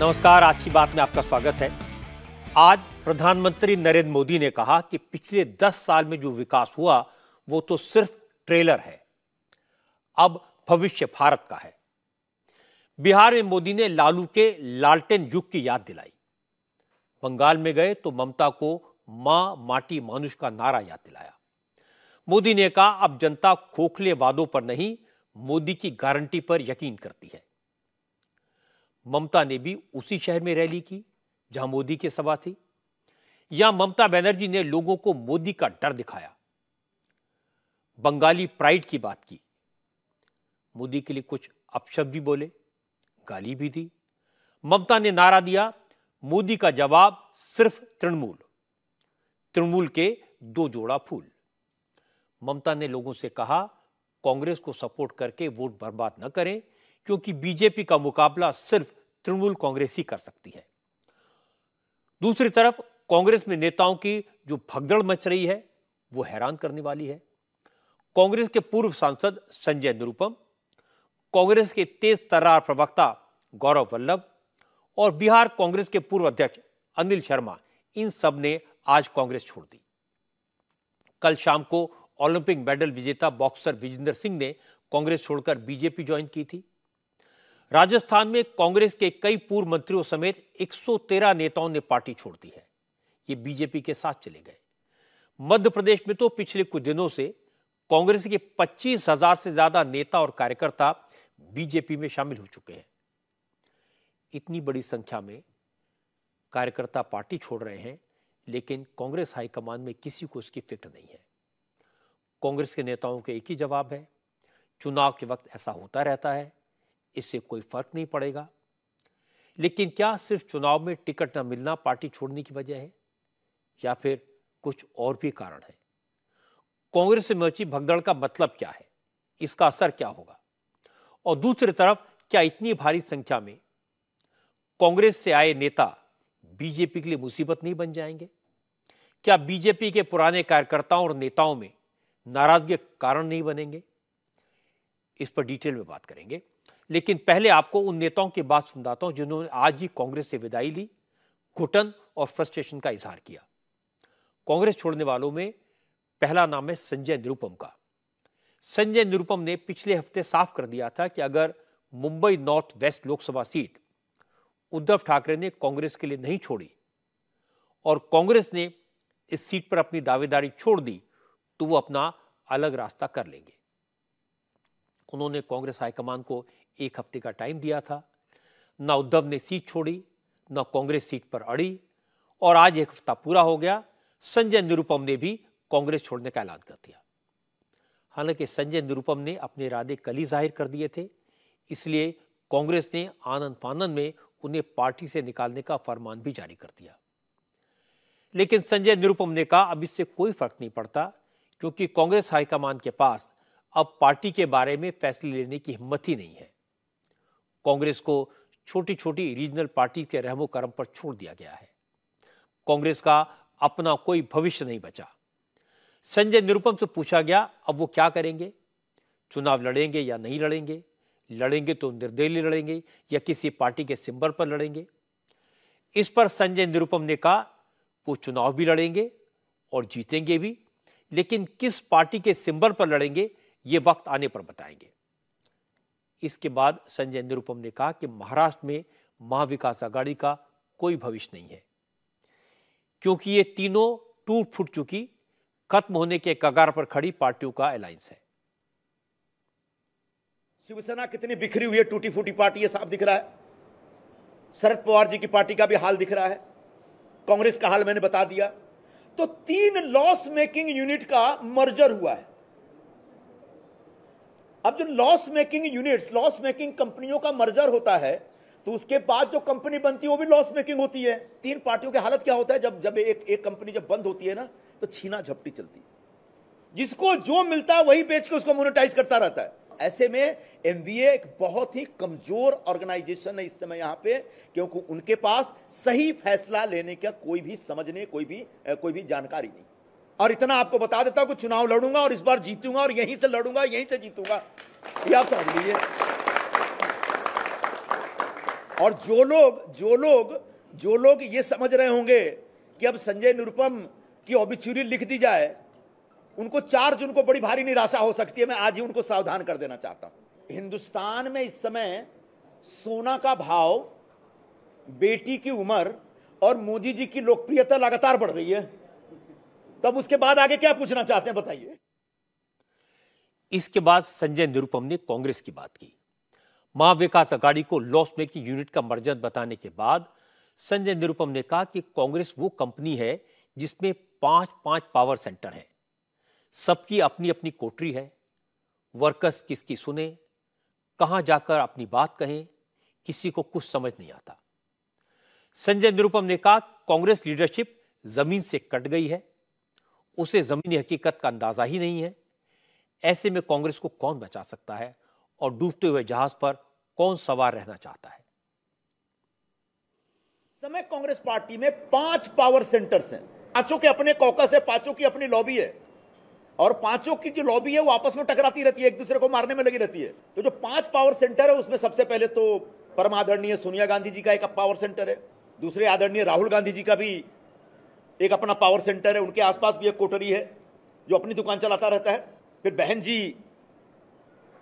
नमस्कार आज की बात में आपका स्वागत है आज प्रधानमंत्री नरेंद्र मोदी ने कहा कि पिछले दस साल में जो विकास हुआ वो तो सिर्फ ट्रेलर है अब भविष्य भारत का है बिहार में मोदी ने लालू के लालटेन युग की याद दिलाई बंगाल में गए तो ममता को मां माटी मानुष का नारा याद दिलाया मोदी ने कहा अब जनता खोखले वादों पर नहीं मोदी की गारंटी पर यकीन करती है ममता ने भी उसी शहर में रैली की जहां मोदी की सभा थी या ममता बनर्जी ने लोगों को मोदी का डर दिखाया बंगाली प्राइड की बात की मोदी के लिए कुछ अपशब्द भी बोले गाली भी दी ममता ने नारा दिया मोदी का जवाब सिर्फ तृणमूल तृणमूल के दो जोड़ा फूल ममता ने लोगों से कहा कांग्रेस को सपोर्ट करके वोट बर्बाद न करें क्योंकि बीजेपी का मुकाबला सिर्फ तृणमूल कांग्रेस ही कर सकती है दूसरी तरफ कांग्रेस में नेताओं की जो भगदड़ मच रही है वो हैरान करने वाली है कांग्रेस के पूर्व सांसद संजय निरुपम कांग्रेस के तेज तर्रार प्रवक्ता गौरव वल्लभ और बिहार कांग्रेस के पूर्व अध्यक्ष अनिल शर्मा इन सब ने आज कांग्रेस छोड़ दी कल शाम को ओलंपिक मेडल विजेता बॉक्सर विजेंद्र सिंह ने कांग्रेस छोड़कर बीजेपी ज्वाइन की थी राजस्थान में कांग्रेस के कई पूर्व मंत्रियों समेत 113 नेताओं ने पार्टी छोड़ दी है ये बीजेपी के साथ चले गए मध्य प्रदेश में तो पिछले कुछ दिनों से कांग्रेस के पच्चीस हजार से ज्यादा नेता और कार्यकर्ता बीजेपी में शामिल हो चुके हैं इतनी बड़ी संख्या में कार्यकर्ता पार्टी छोड़ रहे हैं लेकिन कांग्रेस हाईकमान में किसी को उसकी फिक्र नहीं है कांग्रेस के नेताओं के एक ही जवाब है चुनाव के वक्त ऐसा होता रहता है इससे कोई फर्क नहीं पड़ेगा लेकिन क्या सिर्फ चुनाव में टिकट न मिलना पार्टी छोड़ने की वजह है या फिर कुछ और भी कारण है कांग्रेस से मची भगदड़ का मतलब क्या है इसका असर क्या होगा और दूसरी तरफ क्या इतनी भारी संख्या में कांग्रेस से आए नेता बीजेपी के लिए मुसीबत नहीं बन जाएंगे क्या बीजेपी के पुराने कार्यकर्ताओं और नेताओं में नाराजगी कारण नहीं बनेंगे इस पर डिटेल में बात करेंगे लेकिन पहले आपको उन नेताओं की बात सुनवाता हूं जिन्होंने आज ही कांग्रेस से विदाई ली घुटन और फ्रस्ट्रेशन का इजहार किया कांग्रेस छोड़ने वालों में पहला नाम है संजय निरुपम का संजय निरुपम ने पिछले हफ्ते साफ कर दिया था कि अगर Mumbai north west Lok Sabha seat Uddhav Thackeray ने कांग्रेस के लिए नहीं छोड़ी और कांग्रेस ने इस सीट पर अपनी दावेदारी छोड़ दी तो वो अपना अलग रास्ता कर लेंगे उन्होंने कांग्रेस हाईकमान को एक हफ्ते का टाइम दिया था ना उद्धव ने सीट छोड़ी ना कांग्रेस सीट पर अड़ी और आज एक हफ्ता पूरा हो गया संजय निरुपम ने भी कांग्रेस छोड़ने का ऐलान कर दिया हालांकि संजय निरुपम ने अपने इरादे कल ही जाहिर कर दिए थे इसलिए कांग्रेस ने आनंद फानंद में उन्हें पार्टी से निकालने का फरमान भी जारी कर दिया लेकिन संजय निरुपम ने कहा अब इससे कोई फर्क नहीं पड़ता क्योंकि कांग्रेस हाईकमान के पास अब पार्टी के बारे में फैसले लेने की हिम्मत ही नहीं है कांग्रेस को छोटी छोटी रीजनल पार्टी के रहमो करम पर छोड़ दिया गया है कांग्रेस का अपना कोई भविष्य नहीं बचा संजय निरुपम से पूछा गया अब वो क्या करेंगे चुनाव लड़ेंगे या नहीं लड़ेंगे लड़ेंगे तो निर्दलीय लड़ेंगे या किसी पार्टी के सिंबल पर लड़ेंगे इस पर संजय निरुपम ने कहा वो चुनाव भी लड़ेंगे और जीतेंगे भी लेकिन किस पार्टी के सिंबल पर लड़ेंगे ये वक्त आने पर बताएंगे इसके बाद संजय निरुपम ने कहा कि महाराष्ट्र में महाविकास आघाड़ी का कोई भविष्य नहीं है क्योंकि ये तीनों टूट फूट चुकी खत्म होने के कगार पर खड़ी पार्टियों का अलायंस है शिवसेना कितनी बिखरी हुई है टूटी फूटी पार्टी है साफ दिख रहा है शरद पवार जी की पार्टी का भी हाल दिख रहा है कांग्रेस का हाल मैंने बता दिया तो तीन लॉस मेकिंग यूनिट का मर्जर हुआ है अब जो loss making units loss making कंपनियों का मर्जर होता है तो उसके बाद जो कंपनी बनती है वो भी लॉस मेकिंग होती है तीन पार्टियों की हालत क्या होता है जब जब एक एक कंपनी जब बंद होती है ना तो छीना झपटी चलती है जिसको जो मिलता है वही बेच के उसको मोनिटाइज करता रहता है ऐसे में एम एक बहुत ही कमजोर ऑर्गेनाइजेशन है इस समय यहाँ पे क्योंकि उनके पास सही फैसला लेने का कोई भी समझने कोई भी कोई भी जानकारी नहीं और इतना आपको बता देता हूं कि चुनाव लड़ूंगा और इस बार जीतूंगा और यहीं से लड़ूंगा यहीं से जीतूंगा ये आप समझ लीजिए और जो लोग जो लोग जो लोग ये समझ रहे होंगे कि अब संजय निरुपम की ओबिच्यूरी लिख दी जाए उनको चार जून को बड़ी भारी निराशा हो सकती है मैं आज ही उनको सावधान कर देना चाहता हूं हिंदुस्तान में इस समय सोना का भाव बेटी की उम्र और मोदी जी की लोकप्रियता लगातार बढ़ रही है तब उसके बाद आगे क्या पूछना चाहते हैं बताइए इसके बाद संजय निरुपम ने कांग्रेस की बात की महाविकास विकास अघाड़ी को लॉस मेकिंग यूनिट का मर्जन बताने के बाद संजय निरुपम ने कहा कि कांग्रेस वो कंपनी है जिसमें पांच पांच पावर सेंटर है सबकी अपनी अपनी कोटरी है वर्कर्स किसकी सुने कहां जाकर अपनी बात कहें किसी को कुछ समझ नहीं आता संजय निरुपम ने कहा कांग्रेस लीडरशिप जमीन से कट गई है उसे ज़मीनी हकीकत का अंदाज़ा ही नहीं है ऐसे में कांग्रेस को कौन बचा सकता है और डूबते हुए जहाज पर कौन सवार रहना चाहता है समय कांग्रेस पार्टी में पांच पावर सेंटर्स हैं पांचों के अपने कौकस है पांचों की अपनी लॉबी है और पांचों की जो लॉबी है वो आपस में टकराती रहती है एक दूसरे को मारने में लगी रहती है तो जो पांच पावर सेंटर है उसमें सबसे पहले तो परमादरणीय सोनिया गांधी जी का एक पावर सेंटर है दूसरे आदरणीय राहुल गांधी जी का भी एक अपना पावर सेंटर है उनके आसपास भी एक कोटरी है जो अपनी दुकान चलाता रहता है फिर बहन जी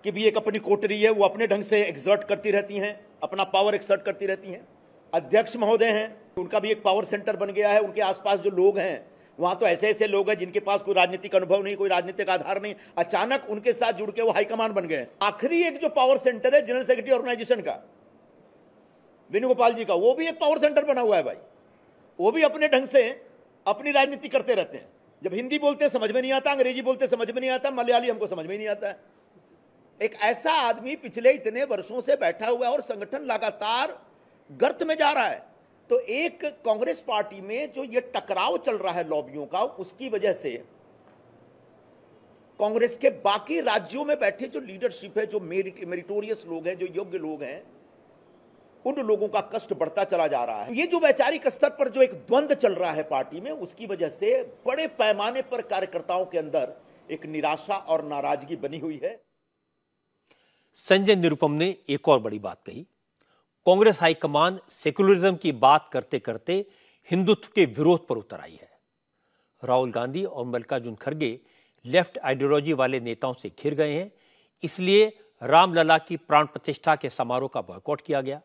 की भी एक अपनी कोटरी है वो अपने ढंग से एक्सर्ट करती रहती हैं अपना पावर एक्सर्ट करती रहती हैं अध्यक्ष महोदय हैं उनका भी एक पावर सेंटर बन गया है उनके आसपास जो लोग हैं वहाँ तो ऐसे ऐसे लोग हैं जिनके पास कोई राजनीतिक अनुभव नहीं कोई राजनीतिक आधार नहीं अचानक उनके साथ जुड़ के वो हाईकमान बन गए आखिरी एक जो पावर सेंटर है जनरल सेक्रेटरी ऑर्गेनाइजेशन का वेणुगोपाल जी का वो भी एक पावर सेंटर बना हुआ है भाई वो भी अपने ढंग से अपनी राजनीति करते रहते हैं जब हिंदी बोलते समझ में नहीं आता अंग्रेजी बोलते समझ में नहीं आता मलयाली हमको समझ में नहीं आता है एक ऐसा आदमी पिछले इतने वर्षों से बैठा हुआ है और संगठन लगातार गर्त में जा रहा है तो एक कांग्रेस पार्टी में जो ये टकराव चल रहा है लॉबियों का उसकी वजह से कांग्रेस के बाकी राज्यों में बैठे जो लीडरशिप है जो मेरिट मेरिटोरियस लोग हैं जो योग्य लोग हैं उन लोगों का कष्ट बढ़ता चला जा रहा है ये जो वैचारिक स्तर पर जो एक द्वंद चल रहा है पार्टी में उसकी वजह से बड़े पैमाने पर कार्यकर्ताओं के अंदर एक निराशा और नाराजगी बनी हुई है संजय निरुपम ने एक और बड़ी बात कही कांग्रेस हाईकमान सेक्युलरिज्म की बात करते करते हिंदुत्व के विरोध पर उतर आई है राहुल गांधी और मल्लिकार्जुन खड़गे लेफ्ट आइडियोलॉजी वाले नेताओं से घिर गए हैं इसलिए रामलला की प्राण प्रतिष्ठा के समारोह का बॉयकॉट किया गया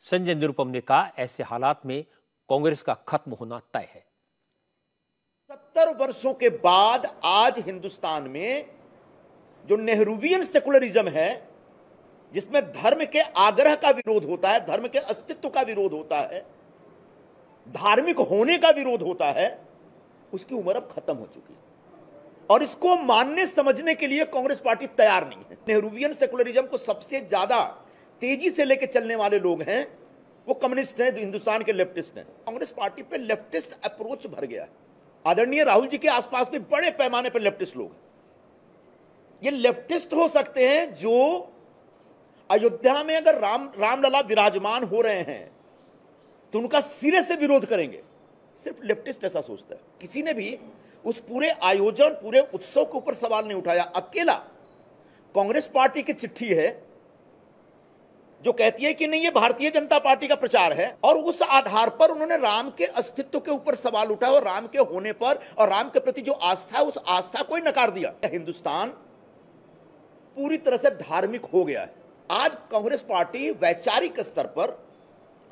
संजय निरुपम ने कहा ऐसे हालात में कांग्रेस का खत्म होना तय है सत्तर वर्षों के बाद आज हिंदुस्तान में जो नेहरूवियन सेकुलरिज्म है जिसमें धर्म के आग्रह का विरोध होता है धर्म के अस्तित्व का विरोध होता है धार्मिक होने का विरोध होता है उसकी उम्र अब खत्म हो चुकी है और इसको मानने समझने के लिए कांग्रेस पार्टी तैयार नहीं है नेहरूवियन सेकुलरिज्म को सबसे ज्यादा तेजी से लेकर चलने वाले लोग हैं वो कम्युनिस्ट हैं हिंदुस्तान के लेफ्टिस्ट हैं कांग्रेस पार्टी पे लेफ्टिस्ट अप्रोच भर गया है आदरणीय राहुल जी के आसपास में बड़े पैमाने पर लेफ्टिस्ट लोग हैं ये लेफ्टिस्ट हो सकते हैं जो अयोध्या में अगर राम रामलला विराजमान हो रहे हैं तो उनका सिरे से विरोध करेंगे सिर्फ लेफ्टिस्ट ऐसा सोचता है किसी ने भी उस पूरे आयोजन पूरे उत्सव के ऊपर सवाल नहीं उठाया अकेला कांग्रेस पार्टी की चिट्ठी है जो कहती है कि नहीं ये भारतीय जनता पार्टी का प्रचार है और उस आधार पर उन्होंने राम के अस्तित्व के ऊपर सवाल उठा और राम के होने पर और राम के प्रति जो आस्था है उस आस्था को ही नकार दिया हिंदुस्तान पूरी तरह से धार्मिक हो गया है आज कांग्रेस पार्टी वैचारिक स्तर पर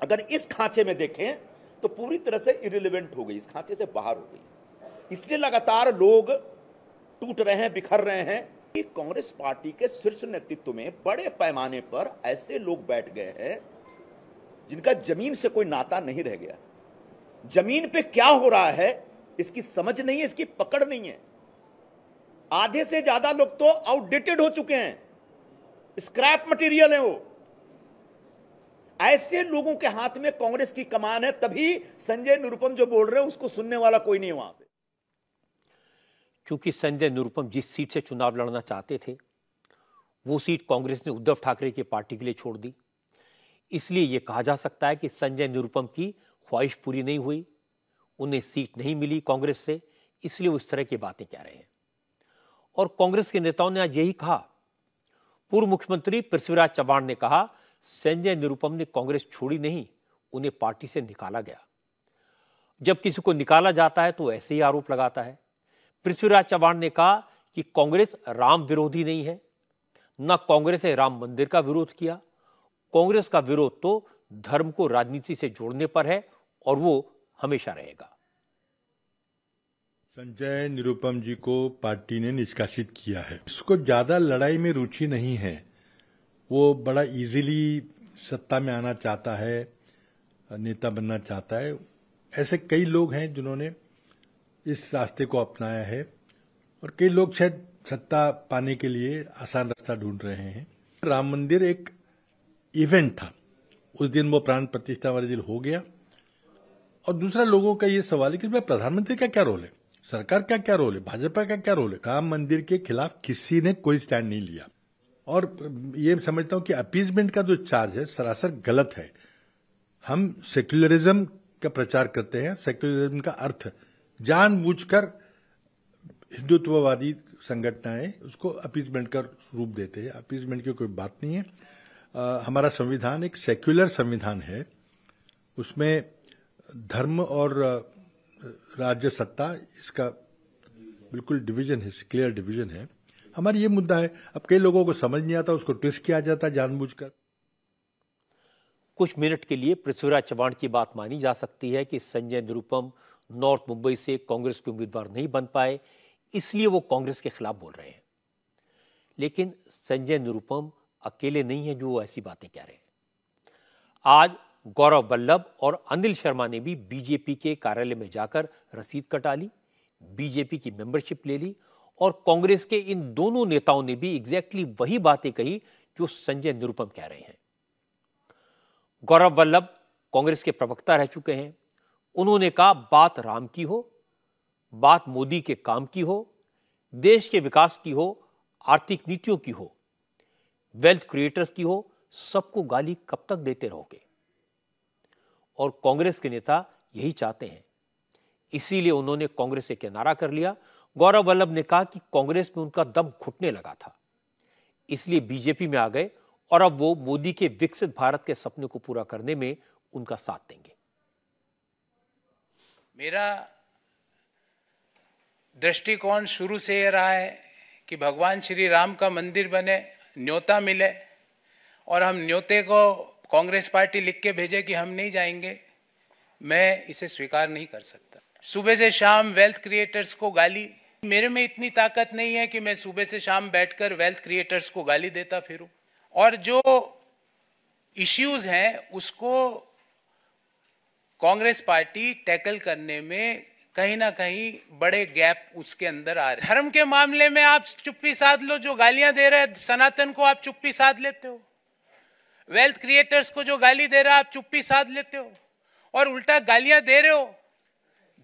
अगर इस खांचे में देखें तो पूरी तरह से इरिलीवेंट हो गई इस खांचे से बाहर हो गई इसलिए लगातार लोग टूट रहे हैं बिखर रहे हैं कि कांग्रेस पार्टी के शीर्ष नेतृत्व में बड़े पैमाने पर ऐसे लोग बैठ गए हैं जिनका जमीन से कोई नाता नहीं रह गया जमीन पे क्या हो रहा है इसकी समझ नहीं है इसकी पकड़ नहीं है आधे से ज्यादा लोग तो आउटडेटेड हो चुके हैं स्क्रैप मटेरियल है वो ऐसे लोगों के हाथ में कांग्रेस की कमान है तभी संजय निरुपम जो बोल रहे हैं उसको सुनने वाला कोई नहीं वहां पे क्योंकि संजय निरुपम जिस सीट से चुनाव लड़ना चाहते थे वो सीट कांग्रेस ने उद्धव ठाकरे की पार्टी के लिए छोड़ दी इसलिए ये कहा जा सकता है कि संजय निरुपम की ख्वाहिश पूरी नहीं हुई उन्हें सीट नहीं मिली कांग्रेस से इसलिए वो इस तरह की बातें कह रहे हैं और कांग्रेस के नेताओं ने आज यही कहा पूर्व मुख्यमंत्री पृथ्वीराज चौहान ने कहा संजय निरुपम ने कांग्रेस छोड़ी नहीं उन्हें पार्टी से निकाला गया जब किसी को निकाला जाता है तो ऐसे ही आरोप लगाता है पृथ्वीराज चौहान ने कहा कि कांग्रेस राम विरोधी नहीं है न कांग्रेस ने राम मंदिर का विरोध किया कांग्रेस का विरोध तो धर्म को राजनीति से जोड़ने पर है और वो हमेशा रहेगा संजय निरुपम जी को पार्टी ने निष्कासित किया है इसको ज्यादा लड़ाई में रुचि नहीं है वो बड़ा इजीली सत्ता में आना चाहता है नेता बनना चाहता है ऐसे कई लोग हैं जिन्होंने इस रास्ते को अपनाया है और कई लोग शायद सत्ता पाने के लिए आसान रास्ता ढूंढ रहे हैं राम मंदिर एक इवेंट था उस दिन वो प्राण प्रतिष्ठा वाले दिन हो गया और दूसरा लोगों का ये सवाल है कि भाई प्रधानमंत्री का क्या रोल है सरकार का क्या रोल है भाजपा का क्या रोल है राम मंदिर के खिलाफ किसी ने कोई स्टैंड नहीं लिया और ये समझता हूं कि अपीजमेंट का जो चार्ज है सरासर गलत है हम सेक्युलरिज्म का प्रचार करते हैं सेक्युलरिज्म का अर्थ जानबूझकर हिंदुत्ववादी संगठनाएं उसको अपीजमेंट का रूप देते हैं अपीजमेंट की कोई बात नहीं है आ, हमारा संविधान एक सेक्युलर संविधान है उसमें धर्म और राज्य सत्ता इसका बिल्कुल डिवीजन है क्लियर डिवीजन है हमारा ये मुद्दा है अब कई लोगों को समझ नहीं आता उसको ट्विस्ट किया जाता जानबूझकर कुछ मिनट के लिए पृथ्वीराज चौहान की बात मानी जा सकती है कि संजय निरुपम नॉर्थ मुंबई से कांग्रेस के उम्मीदवार नहीं बन पाए इसलिए वो कांग्रेस के खिलाफ बोल रहे हैं लेकिन संजय निरुपम अकेले नहीं है जो ऐसी बातें कह रहे हैं आज गौरव बल्लभ और अनिल शर्मा ने भी बीजेपी के कार्यालय में जाकर रसीद कटा ली बीजेपी की मेंबरशिप ले ली और कांग्रेस के इन दोनों नेताओं ने भी एग्जैक्टली exactly वही बातें कही जो संजय निरुपम कह रहे हैं गौरव बल्लभ कांग्रेस के प्रवक्ता रह चुके हैं उन्होंने कहा बात राम की हो बात मोदी के काम की हो देश के विकास की हो आर्थिक नीतियों की हो वेल्थ क्रिएटर्स की हो सबको गाली कब तक देते रहोगे और कांग्रेस के नेता यही चाहते हैं इसीलिए उन्होंने कांग्रेस से किनारा कर लिया गौरव वल्लभ ने कहा कि कांग्रेस में उनका दम घुटने लगा था इसलिए बीजेपी में आ गए और अब वो मोदी के विकसित भारत के सपने को पूरा करने में उनका साथ देंगे मेरा दृष्टिकोण शुरू से यह रहा है कि भगवान श्री राम का मंदिर बने न्योता मिले और हम न्योते को कांग्रेस पार्टी लिख के भेजे कि हम नहीं जाएंगे मैं इसे स्वीकार नहीं कर सकता सुबह से शाम वेल्थ क्रिएटर्स को गाली मेरे में इतनी ताकत नहीं है कि मैं सुबह से शाम बैठकर वेल्थ क्रिएटर्स को गाली देता फिरूं और जो इश्यूज हैं उसको कांग्रेस पार्टी टैकल करने में कहीं ना कहीं बड़े गैप उसके अंदर आ रहे धर्म के मामले में आप चुप्पी साध लो जो गालियां दे रहे सनातन को आप चुप्पी साध लेते हो वेल्थ क्रिएटर्स को जो गाली दे रहा आप चुप्पी साध लेते हो और उल्टा गालियां दे रहे हो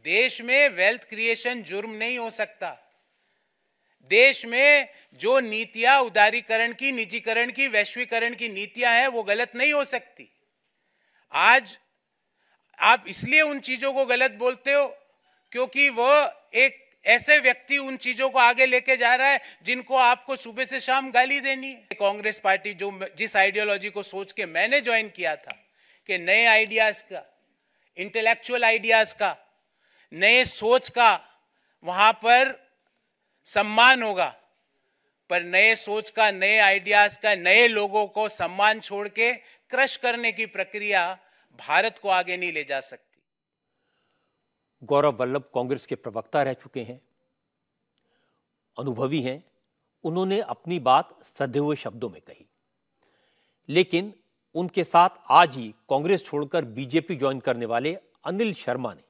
देश में वेल्थ क्रिएशन जुर्म नहीं हो सकता देश में जो नीतियां उदारीकरण की निजीकरण की वैश्वीकरण की नीतियां हैं वो गलत नहीं हो सकती आज आप इसलिए उन चीज़ों को गलत बोलते हो क्योंकि वह एक ऐसे व्यक्ति उन चीज़ों को आगे लेके जा रहा है जिनको आपको सुबह से शाम गाली देनी है कांग्रेस पार्टी जो जिस आइडियोलॉजी को सोच के मैंने ज्वाइन किया था कि नए आइडियाज़ का इंटेलेक्चुअल आइडियाज़ का नए सोच का वहां पर सम्मान होगा पर नए सोच का नए आइडियाज़ का नए लोगों को सम्मान छोड़ के क्रश करने की प्रक्रिया भारत को आगे नहीं ले जा सकती गौरव वल्लभ कांग्रेस के प्रवक्ता रह चुके हैं अनुभवी हैं उन्होंने अपनी बात सदे हुए शब्दों में कही लेकिन उनके साथ आज ही कांग्रेस छोड़कर बीजेपी ज्वाइन करने वाले अनिल शर्मा ने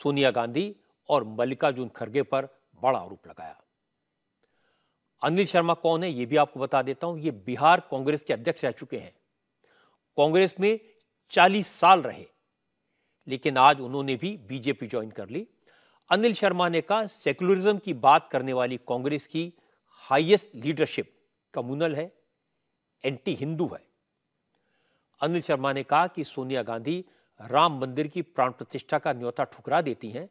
सोनिया गांधी और मल्लिकार्जुन खड़गे पर बड़ा आरोप लगाया अनिल शर्मा कौन है यह भी आपको बता देता हूं ये बिहार कांग्रेस के अध्यक्ष रह चुके हैं कांग्रेस में चालीस साल रहे लेकिन आज उन्होंने भी बीजेपी ज्वाइन कर ली अनिल शर्मा ने कहा सेकुलरिज्म की बात करने वाली कांग्रेस की हाईएस्ट लीडरशिप कम्युनल है एंटी हिंदू है अनिल शर्मा ने कहा कि सोनिया गांधी राम मंदिर की प्राण प्रतिष्ठा का न्योता ठुकरा देती हैं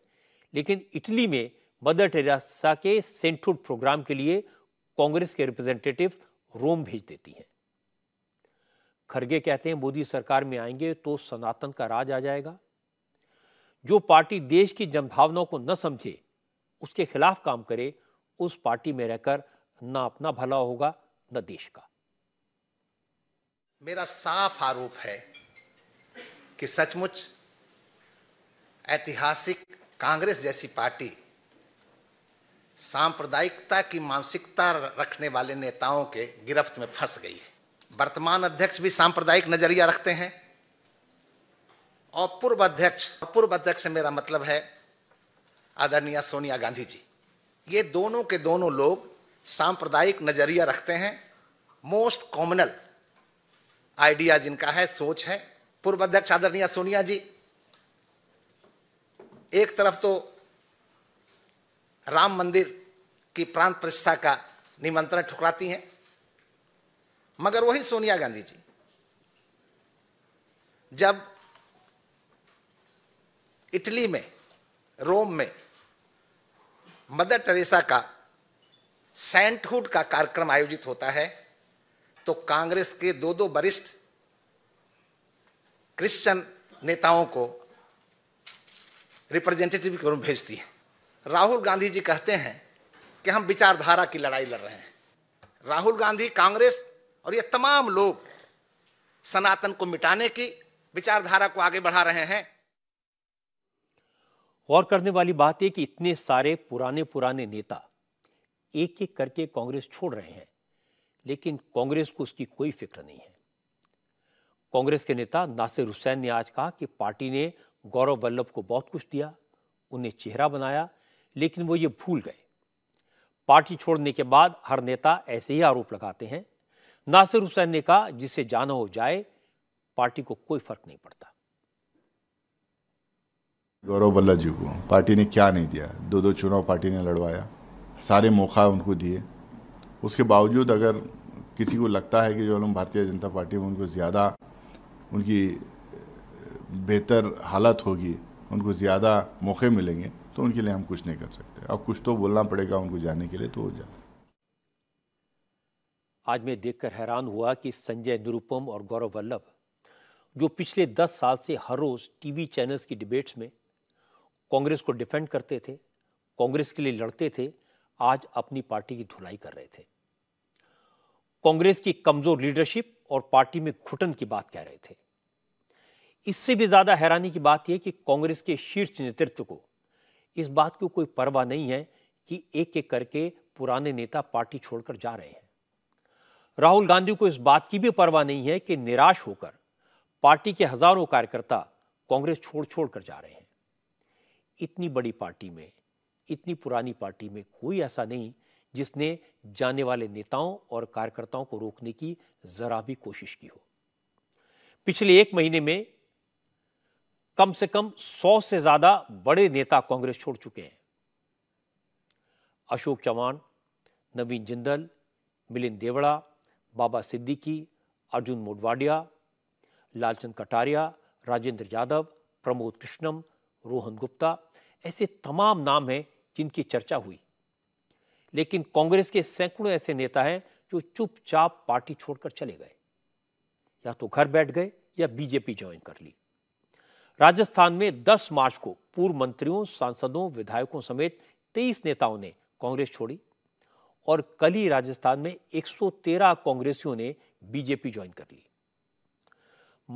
लेकिन इटली में मदर टेरेसा के सेंटुड प्रोग्राम के लिए कांग्रेस के रिप्रेजेंटेटिव रोम भेज देती हैं खरगे कहते हैं मोदी सरकार में आएंगे तो सनातन का राज आ जाएगा जो पार्टी देश की जनभावनाओं को न समझे उसके खिलाफ काम करे उस पार्टी में रहकर न अपना भला होगा न देश का मेरा साफ आरोप है कि सचमुच ऐतिहासिक कांग्रेस जैसी पार्टी सांप्रदायिकता की मानसिकता रखने वाले नेताओं के गिरफ्त में फंस गई है वर्तमान अध्यक्ष भी सांप्रदायिक नजरिया रखते हैं और पूर्व अध्यक्ष पूर्व अध्यक्ष से मेरा मतलब है आदरणीय सोनिया गांधी जी ये दोनों के दोनों लोग सांप्रदायिक नजरिया रखते हैं मोस्ट कॉमनल आइडिया जिनका है सोच है पूर्व अध्यक्ष आदरणीय सोनिया जी एक तरफ तो राम मंदिर की प्रांत प्रतिष्ठा का निमंत्रण ठुकराती हैं मगर वही सोनिया गांधी जी जब इटली में रोम में मदर टेरेसा का सेंटहुड का कार्यक्रम आयोजित होता है तो कांग्रेस के दो दो वरिष्ठ क्रिश्चियन नेताओं को रिप्रेजेंटेटिव के रूप भेजती है राहुल गांधी जी कहते हैं कि हम विचारधारा की लड़ाई लड़ रहे हैं राहुल गांधी कांग्रेस और ये तमाम लोग सनातन को मिटाने की विचारधारा को आगे बढ़ा रहे हैं और करने वाली बात यह कि इतने सारे पुराने पुराने नेता एक एक करके कांग्रेस छोड़ रहे हैं लेकिन कांग्रेस को उसकी कोई फिक्र नहीं है कांग्रेस के नेता नासिर हुसैन ने आज कहा कि पार्टी ने गौरव वल्लभ को बहुत कुछ दिया उन्हें चेहरा बनाया लेकिन वो ये भूल गए पार्टी छोड़ने के बाद हर नेता ऐसे ही आरोप लगाते हैं नासिर हुसैन ने कहा जिसे जाना हो जाए पार्टी को कोई फर्क नहीं पड़ता गौरव बल्ला जी को पार्टी ने क्या नहीं दिया दो दो चुनाव पार्टी ने लड़वाया सारे मौका उनको दिए उसके बावजूद अगर किसी को लगता है कि जो हम भारतीय जनता पार्टी में उनको ज़्यादा उनकी बेहतर हालत होगी उनको ज़्यादा मौके मिलेंगे तो उनके लिए हम कुछ नहीं कर सकते अब कुछ तो बोलना पड़ेगा उनको जाने के लिए तो वो जाए आज मैं देखकर हैरान हुआ कि संजय निरुपम और गौरव वल्लभ जो पिछले दस साल से हर रोज़ टीवी चैनल्स की डिबेट्स में कांग्रेस को डिफेंड करते थे कांग्रेस के लिए लड़ते थे आज अपनी पार्टी की धुलाई कर रहे थे कांग्रेस की कमज़ोर लीडरशिप और पार्टी में घुटन की बात कह रहे थे इससे भी ज़्यादा हैरानी की बात यह कि कांग्रेस के शीर्ष नेतृत्व को इस बात की कोई परवाह नहीं है कि एक एक करके पुराने नेता पार्टी छोड़कर जा रहे हैं राहुल गांधी को इस बात की भी परवाह नहीं है कि निराश होकर पार्टी के हजारों कार्यकर्ता कांग्रेस छोड़ छोड़ कर जा रहे हैं इतनी बड़ी पार्टी में इतनी पुरानी पार्टी में कोई ऐसा नहीं जिसने जाने वाले नेताओं और कार्यकर्ताओं को रोकने की जरा भी कोशिश की हो पिछले एक महीने में कम से कम सौ से ज्यादा बड़े नेता कांग्रेस छोड़ चुके हैं अशोक चौहान नवीन जिंदल मिलिंद देवड़ा बाबा सिद्दीकी अर्जुन मोडवाडिया लालचंद कटारिया राजेंद्र यादव प्रमोद कृष्णम रोहन गुप्ता ऐसे तमाम नाम हैं जिनकी चर्चा हुई लेकिन कांग्रेस के सैकड़ों ऐसे नेता हैं जो चुपचाप पार्टी छोड़कर चले गए या तो घर बैठ गए या बीजेपी ज्वाइन कर ली राजस्थान में 10 मार्च को पूर्व मंत्रियों सांसदों विधायकों समेत 23 नेताओं ने कांग्रेस छोड़ी और कल ही राजस्थान में 113 कांग्रेसियों ने बीजेपी ज्वाइन कर ली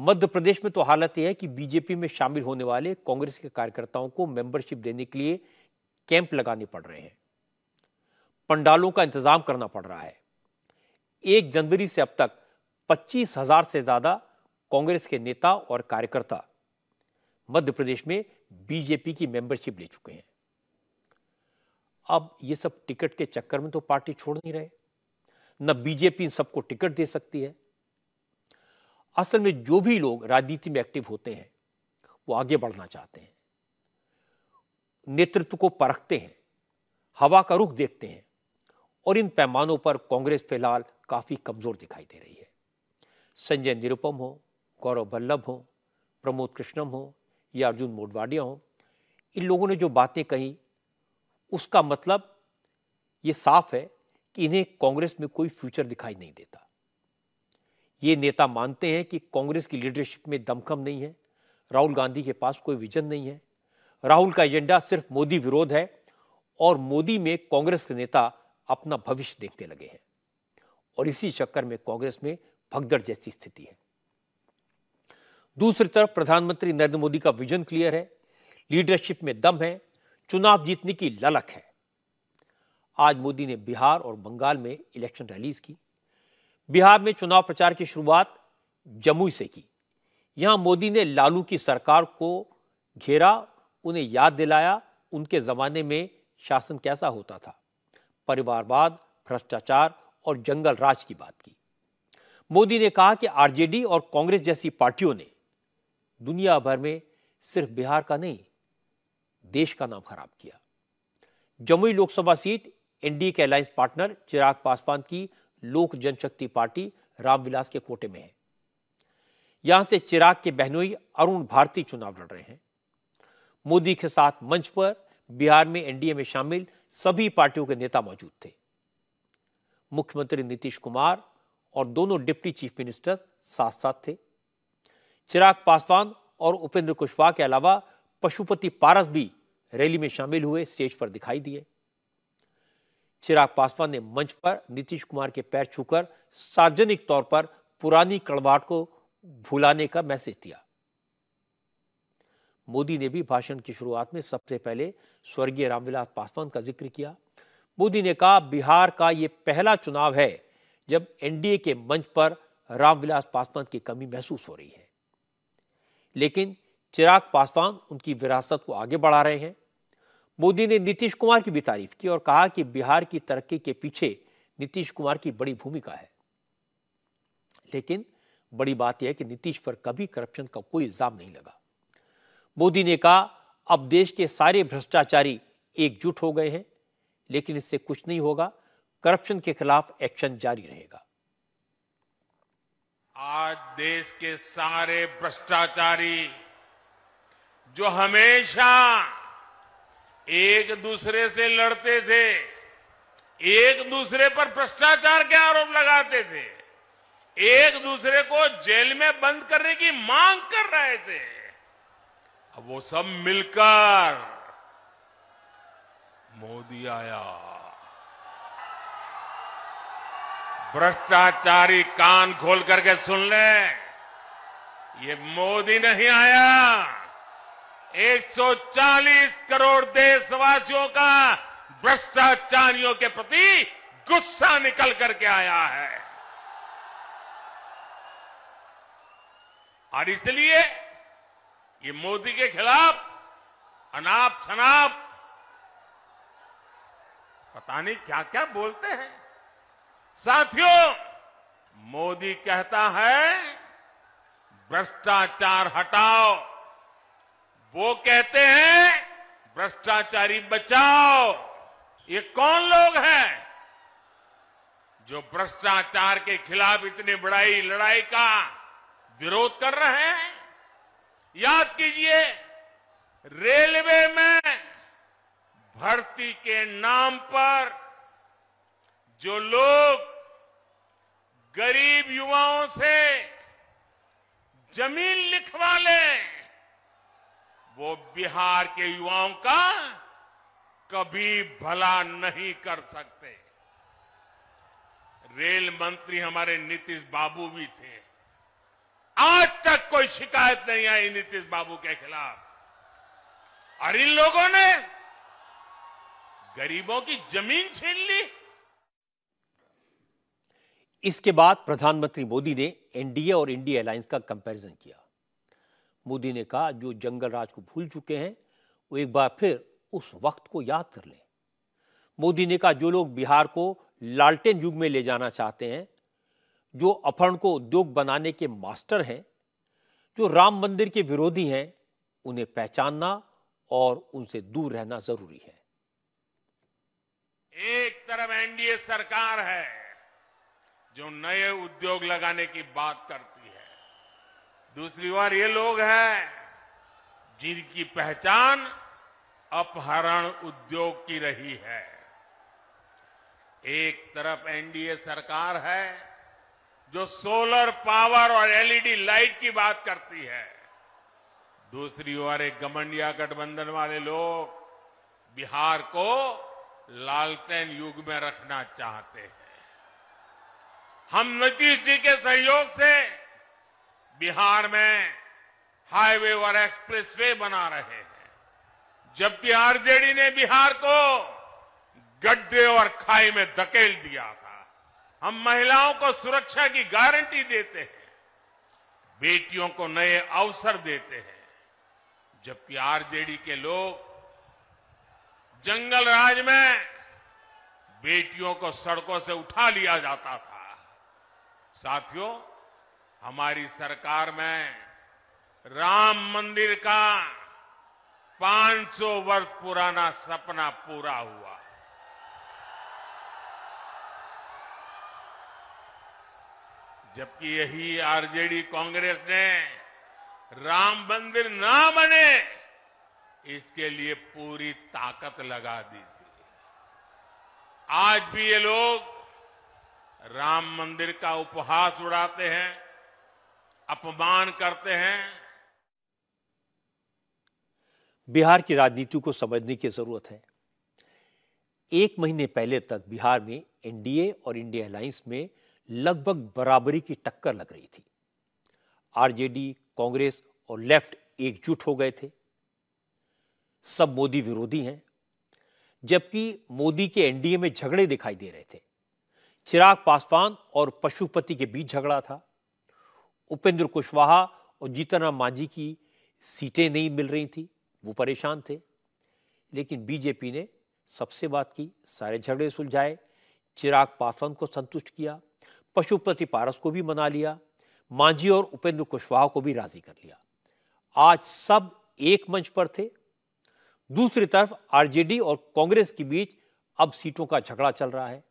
मध्य प्रदेश में तो हालत यह है कि बीजेपी में शामिल होने वाले कांग्रेस के कार्यकर्ताओं को मेंबरशिप देने के लिए कैंप लगाने पड़ रहे हैं पंडालों का इंतजाम करना पड़ रहा है एक जनवरी से अब तक पच्चीस हजार से ज्यादा कांग्रेस के नेता और कार्यकर्ता मध्य प्रदेश में बीजेपी की मेंबरशिप ले चुके हैं अब ये सब टिकट के चक्कर में तो पार्टी छोड़ नहीं रहे न बीजेपी इन सबको टिकट दे सकती है असल में जो भी लोग राजनीति में एक्टिव होते हैं वो आगे बढ़ना चाहते हैं नेतृत्व को परखते हैं हवा का रुख देखते हैं और इन पैमानों पर कांग्रेस फिलहाल काफ़ी कमज़ोर दिखाई दे रही है संजय निरुपम हो गौरव वल्लभ हो प्रमोद कृष्णम हो या अर्जुन मोडवाडिया हो इन लोगों ने जो बातें कही उसका मतलब ये साफ है कि इन्हें कांग्रेस में कोई फ्यूचर दिखाई नहीं देता ये नेता मानते हैं कि कांग्रेस की लीडरशिप में दमखम नहीं है राहुल गांधी के पास कोई विजन नहीं है राहुल का एजेंडा सिर्फ मोदी विरोध है और मोदी में कांग्रेस के नेता अपना भविष्य देखने लगे हैं और इसी चक्कर में कांग्रेस में भगदड़ जैसी स्थिति है दूसरी तरफ प्रधानमंत्री नरेंद्र मोदी का विजन क्लियर है लीडरशिप में दम है चुनाव जीतने की ललक है आज मोदी ने बिहार और बंगाल में इलेक्शन रैलीज की बिहार में चुनाव प्रचार की शुरुआत जमुई से की यहां मोदी ने लालू की सरकार को घेरा उन्हें याद दिलाया उनके ज़माने में शासन कैसा होता था परिवारवाद भ्रष्टाचार और जंगल राज की बात की मोदी ने कहा कि आरजेडी और कांग्रेस जैसी पार्टियों ने दुनिया भर में सिर्फ बिहार का नहीं देश का नाम खराब किया जमुई लोकसभा सीट एनडीए के अलायंस पार्टनर चिराग पासवान की लोक जनशक्ति पार्टी रामविलास के कोटे में है यहां से चिराग के बहनोई अरुण भारती चुनाव लड़ रहे हैं मोदी के साथ मंच पर बिहार में एनडीए में शामिल सभी पार्टियों के नेता मौजूद थे मुख्यमंत्री नीतीश कुमार और दोनों डिप्टी चीफ मिनिस्टर साथ साथ थे चिराग पासवान और उपेंद्र कुशवाहा के अलावा पशुपति पारस भी रैली में शामिल हुए स्टेज पर दिखाई दिए चिराग पासवान ने मंच पर नीतीश कुमार के पैर छूकर सार्वजनिक तौर पर पुरानी कड़वाट को भुलाने का मैसेज दिया मोदी ने भी भाषण की शुरुआत में सबसे पहले स्वर्गीय रामविलास पासवान का जिक्र किया मोदी ने कहा बिहार का यह पहला चुनाव है जब एनडीए के मंच पर रामविलास पासवान की कमी महसूस हो रही है लेकिन चिराग पासवान उनकी विरासत को आगे बढ़ा रहे हैं मोदी ने नीतीश कुमार की भी तारीफ की और कहा कि बिहार की तरक्की के पीछे नीतीश कुमार की बड़ी भूमिका है लेकिन बड़ी बात यह कि नीतीश पर कभी करप्शन का कोई इल्जाम नहीं लगा मोदी ने कहा अब देश के सारे भ्रष्टाचारी एकजुट हो गए हैं लेकिन इससे कुछ नहीं होगा करप्शन के खिलाफ एक्शन जारी रहेगा आज देश के सारे भ्रष्टाचारी जो हमेशा एक दूसरे से लड़ते थे एक दूसरे पर भ्रष्टाचार के आरोप लगाते थे एक दूसरे को जेल में बंद करने की मांग कर रहे थे अब वो सब मिलकर मोदी आया भ्रष्टाचारी कान खोल करके सुन ले ये मोदी नहीं आया 140 करोड़ देशवासियों का भ्रष्टाचारियों के प्रति गुस्सा निकल करके आया है और इसलिए ये मोदी के खिलाफ अनाप शनाप पता नहीं क्या क्या बोलते हैं साथियों मोदी कहता है भ्रष्टाचार हटाओ वो कहते हैं भ्रष्टाचारी बचाओ ये कौन लोग हैं जो भ्रष्टाचार के खिलाफ इतनी बड़ाई लड़ाई का विरोध कर रहे हैं याद कीजिए रेलवे में भर्ती के नाम पर जो लोग गरीब युवाओं से जमीन लिखवा लें वो बिहार के युवाओं का कभी भला नहीं कर सकते रेल मंत्री हमारे नीतीश बाबू भी थे आज तक कोई शिकायत नहीं आई नीतीश बाबू के खिलाफ और इन लोगों ने गरीबों की जमीन छीन ली इसके बाद प्रधानमंत्री मोदी ने एनडीए और इंडिया अलायंस का कंपैरिजन किया मोदी ने कहा जो जंगल राज को भूल चुके हैं वो एक बार फिर उस वक्त को याद कर लें मोदी ने कहा जो लोग बिहार को लालटेन युग में ले जाना चाहते हैं जो अपहरण को उद्योग बनाने के मास्टर हैं जो राम मंदिर के विरोधी हैं उन्हें पहचानना और उनसे दूर रहना जरूरी है एक तरफ एनडीए सरकार है जो नए उद्योग लगाने की बात करती दूसरी बार ये लोग हैं जिनकी पहचान अपहरण उद्योग की रही है एक तरफ एनडीए सरकार है जो सोलर पावर और एलईडी लाइट की बात करती है दूसरी ओर एक गमंडिया गठबंधन वाले लोग बिहार को लालटेन युग में रखना चाहते हैं हम नीतीश जी के सहयोग से बिहार में हाईवे और एक्सप्रेस वे बना रहे हैं जबकि आरजेडी ने बिहार को गड्ढे और खाई में धकेल दिया था हम महिलाओं को सुरक्षा की गारंटी देते हैं बेटियों को नए अवसर देते हैं जबकि आरजेडी के लोग जंगल राज में बेटियों को सड़कों से उठा लिया जाता था साथियों हमारी सरकार में राम मंदिर का 500 वर्ष पुराना सपना पूरा हुआ जबकि यही आरजेडी कांग्रेस ने राम मंदिर ना बने इसके लिए पूरी ताकत लगा दी थी आज भी ये लोग राम मंदिर का उपहास उड़ाते हैं अपमान करते हैं बिहार की राजनीति को समझने की जरूरत है एक महीने पहले तक बिहार में एनडीए और इंडिया अलायंस में लगभग बराबरी की टक्कर लग रही थी आरजेडी कांग्रेस और लेफ्ट एकजुट हो गए थे सब मोदी विरोधी हैं जबकि मोदी के एनडीए में झगड़े दिखाई दे रहे थे चिराग पासवान और पशुपति के बीच झगड़ा था उपेंद्र कुशवाहा और जीतन मांझी की सीटें नहीं मिल रही थी वो परेशान थे लेकिन बीजेपी ने सबसे बात की सारे झगड़े सुलझाए चिराग पासवान को संतुष्ट किया पशुपति पारस को भी मना लिया मांझी और उपेंद्र कुशवाहा को भी राजी कर लिया आज सब एक मंच पर थे दूसरी तरफ आरजेडी और कांग्रेस के बीच अब सीटों का झगड़ा चल रहा है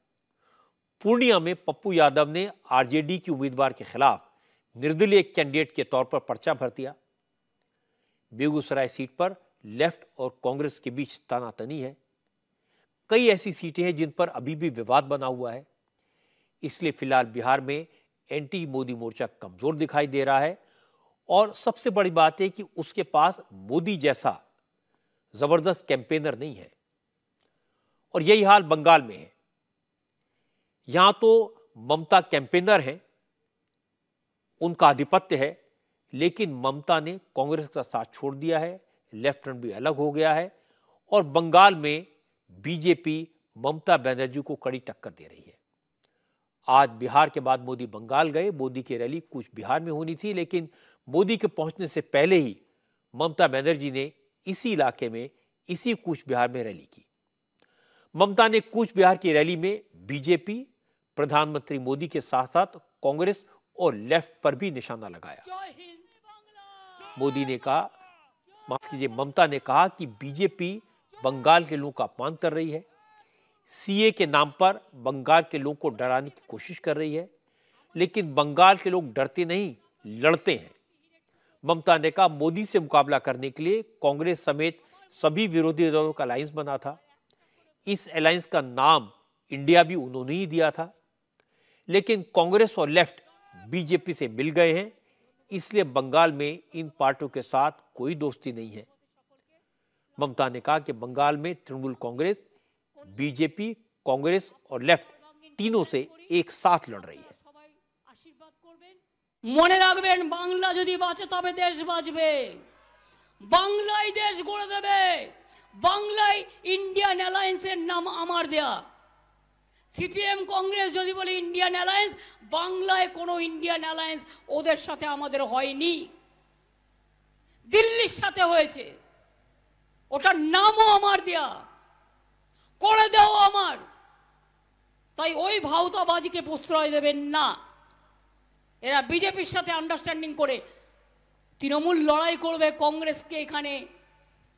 पूर्णिया में पप्पू यादव ने आरजेडी की उम्मीदवार के खिलाफ निर्दलीय कैंडिडेट के तौर पर पर्चा भर दिया बेगूसराय सीट पर लेफ्ट और कांग्रेस के बीच तनातनी है कई ऐसी सीटें हैं जिन पर अभी भी विवाद बना हुआ है इसलिए फिलहाल बिहार में एंटी मोदी मोर्चा कमजोर दिखाई दे रहा है और सबसे बड़ी बात है कि उसके पास मोदी जैसा जबरदस्त कैंपेनर नहीं है और यही हाल बंगाल में है यहां तो ममता कैंपेनर हैं उनका आधिपत्य है लेकिन ममता ने कांग्रेस का साथ छोड़ दिया है लेफ्ट भी अलग हो गया है और बंगाल में बीजेपी ममता बनर्जी को कड़ी टक्कर दे रही है आज बिहार के बाद मोदी बंगाल गए मोदी की रैली कुछ बिहार में होनी थी लेकिन मोदी के पहुंचने से पहले ही ममता बनर्जी ने इसी इलाके में इसी कुछ बिहार में रैली की ममता ने कुछ बिहार की रैली में बीजेपी प्रधानमंत्री मोदी के साथ साथ कांग्रेस और लेफ्ट पर भी निशाना लगाया मोदी ने कहा माफ कीजिए ममता ने कहा कि बीजेपी बंगाल के लोगों का अपमान कर रही है सीए के नाम पर बंगाल के लोगों को डराने की कोशिश कर रही है लेकिन बंगाल के लोग डरते नहीं लड़ते हैं ममता ने कहा मोदी से मुकाबला करने के लिए कांग्रेस समेत सभी विरोधी दलों का अलायंस बना था इस अलायंस का नाम इंडिया भी उन्होंने ही दिया था लेकिन कांग्रेस और लेफ्ट बीजेपी से मिल गए हैं इसलिए बंगाल में इन पार्टियों के साथ कोई दोस्ती नहीं है ममता ने कहा कि बंगाल में तृणमूल कांग्रेस बीजेपी कांग्रेस और लेफ्ट तीनों से एक साथ लड़ रही है মনে রাখবেন বাংলা যদি বাঁচে তবে দেশ বাঁচবে বাংলায় দেশ গড়ে দেবে বাংলায় ইন্ডিয়ান অ্যালায়েন্সের নাম আমার দেয়া সিপিএম কংগ্রেস যদি বলে ইন্ডিয়ান অ্যালায়েন্স বাংলায় কোনো ইন্ডিয়ান অ্যালায়েন্স ওদের সাথে আমাদের হয়নি দিল্লির সাথে হয়েছে ওটার নামও আমার দেয়া করে দেও আমার তাই ওই ভাউতাবাজিকে প্রশ্রয় দেবেন না এরা বিজেপির সাথে আন্ডারস্ট্যান্ডিং করে তৃণমূল লড়াই করবে কংগ্রেসকে এখানে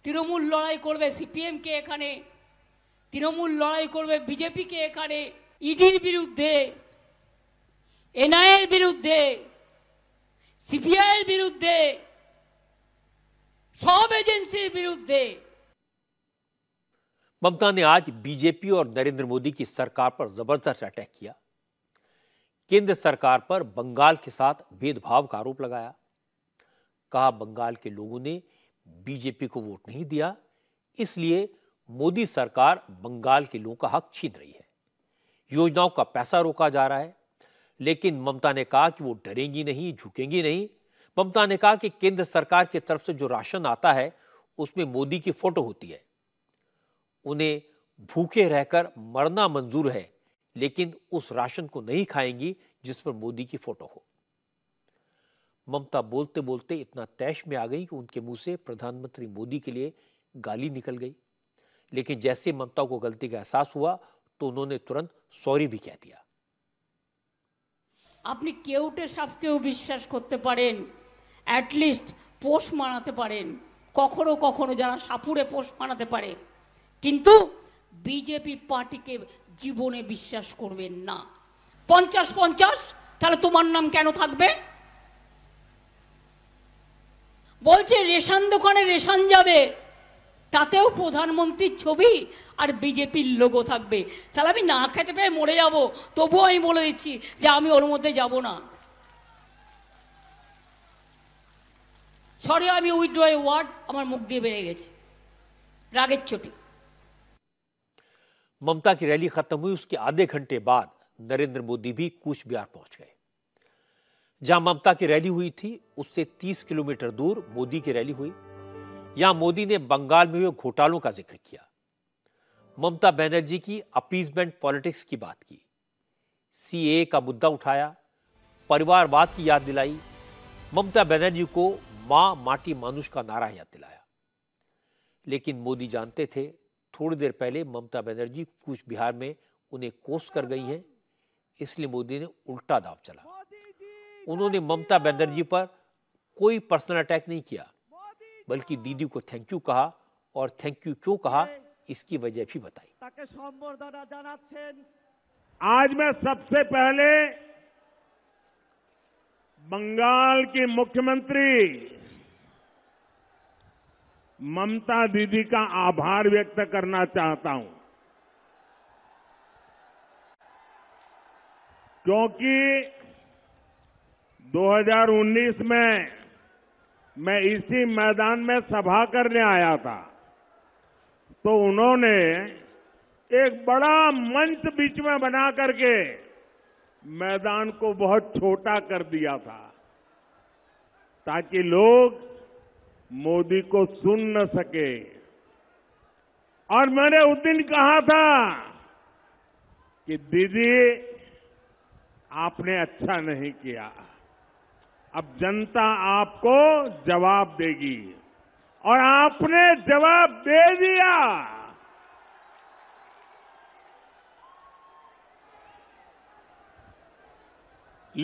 তৃণমূল লড়াই করবে সিপিএমকে এখানে তৃণমূল লড়াই করবে বিজেপিকে এখানে ইডির বিরুদ্ধে এনআইয়ের বিরুদ্ধে সিবিআইয়ের বিরুদ্ধে সব এজেंसीর বিরুদ্ধে ममता ने आज बीजेपी और नरेंद्र मोदी की सरकार पर जबरदस्त अटैक किया केंद्र सरकार पर बंगाल के साथ भेदभाव का आरोप लगाया कहा बंगाल के लोगों ने बीजेपी को वोट नहीं दिया इसलिए मोदी सरकार बंगाल के लोगों का हक छीन रही है योजनाओं का पैसा रोका जा रहा है लेकिन ममता ने कहा कि वो डरेंगी नहीं झुकेंगी नहीं ममता ने कहा कि केंद्र सरकार की तरफ से जो राशन आता है उसमें मोदी की फोटो होती है उन्हें भूखे रहकर मरना मंजूर है लेकिन उस राशन को नहीं खाएंगी जिस पर मोदी की फोटो हो ममता बोलते बोलते इतना तैश में आ गई कि उनके मुंह से प्रधानमंत्री मोदी के लिए गाली निकल गई लेकिन जैसे ममता को गलती का एहसास हुआ तो उन्होंने तुरंत सॉरी भी कह दिया আপনি কেউটে সাপকেও বিশ্বাস করতে পারেন অ্যাটলিস্ট পোষ মানাতে পারেন কখনো কখনো যারা সাপুরে পোষ মানাতে পারে কিন্তু বিজেপি পার্টিকে জীবনে বিশ্বাস করবেন না পঞ্চাশ পঞ্চাশ তাহলে তোমার নাম কেন থাকবে বলছে রেশান দোকানে রেশান যাবে তাতেও প্রধানমন্ত্রী ছবি আর বিজেপির লোগো থাকবে তাহলে আমি না খেতে পেয়ে মরে যাব তবু আমি বলে দিচ্ছি যে আমি ওর মতে যাব না ছড়ে আমি উইডওয়ে अवार्ड আমার মুখ দিয়ে বেরিয়ে গেছে রাগের চोटी মমতা কি ریلی ختم ہوئی তার आधे घंटे बाद নরেন্দ্র মোদি भी कुश विहार पहुंच गए जहां মমতা কি ریلی ہوئی थी उससे 30 किलोमीटर दूर मोदी की रैली हुई यहां मोदी ने बंगाल में हुए घोटालों का जिक्र किया ममता बनर्जी की अपीजमेंट पॉलिटिक्स की बात की सीए का मुद्दा उठाया परिवारवाद की याद दिलाई ममता बनर्जी को मां माटी मानुष का नारा याद दिलाया लेकिन मोदी जानते थे थोड़ी देर पहले ममता बनर्जी कूच बिहार में उन्हें कोस कर गई हैं इसलिए मोदी ने उल्टा दाव चला उन्होंने ममता बनर्जी पर कोई पर्सनल अटैक नहीं किया बल्कि दीदी को थैंक यू कहा और थैंक यू क्यों कहा इसकी वजह भी बताई आज मैं सबसे पहले बंगाल की मुख्यमंत्री ममता दीदी का आभार व्यक्त करना चाहता हूं क्योंकि 2019 में मैं इसी मैदान में सभा करने आया था तो उन्होंने एक बड़ा मंच बीच में बना करके मैदान को बहुत छोटा कर दिया था ताकि लोग मोदी को सुन न सके और मैंने उस दिन कहा था कि दीदी आपने अच्छा नहीं किया अब जनता आपको जवाब देगी और आपने जवाब दे दिया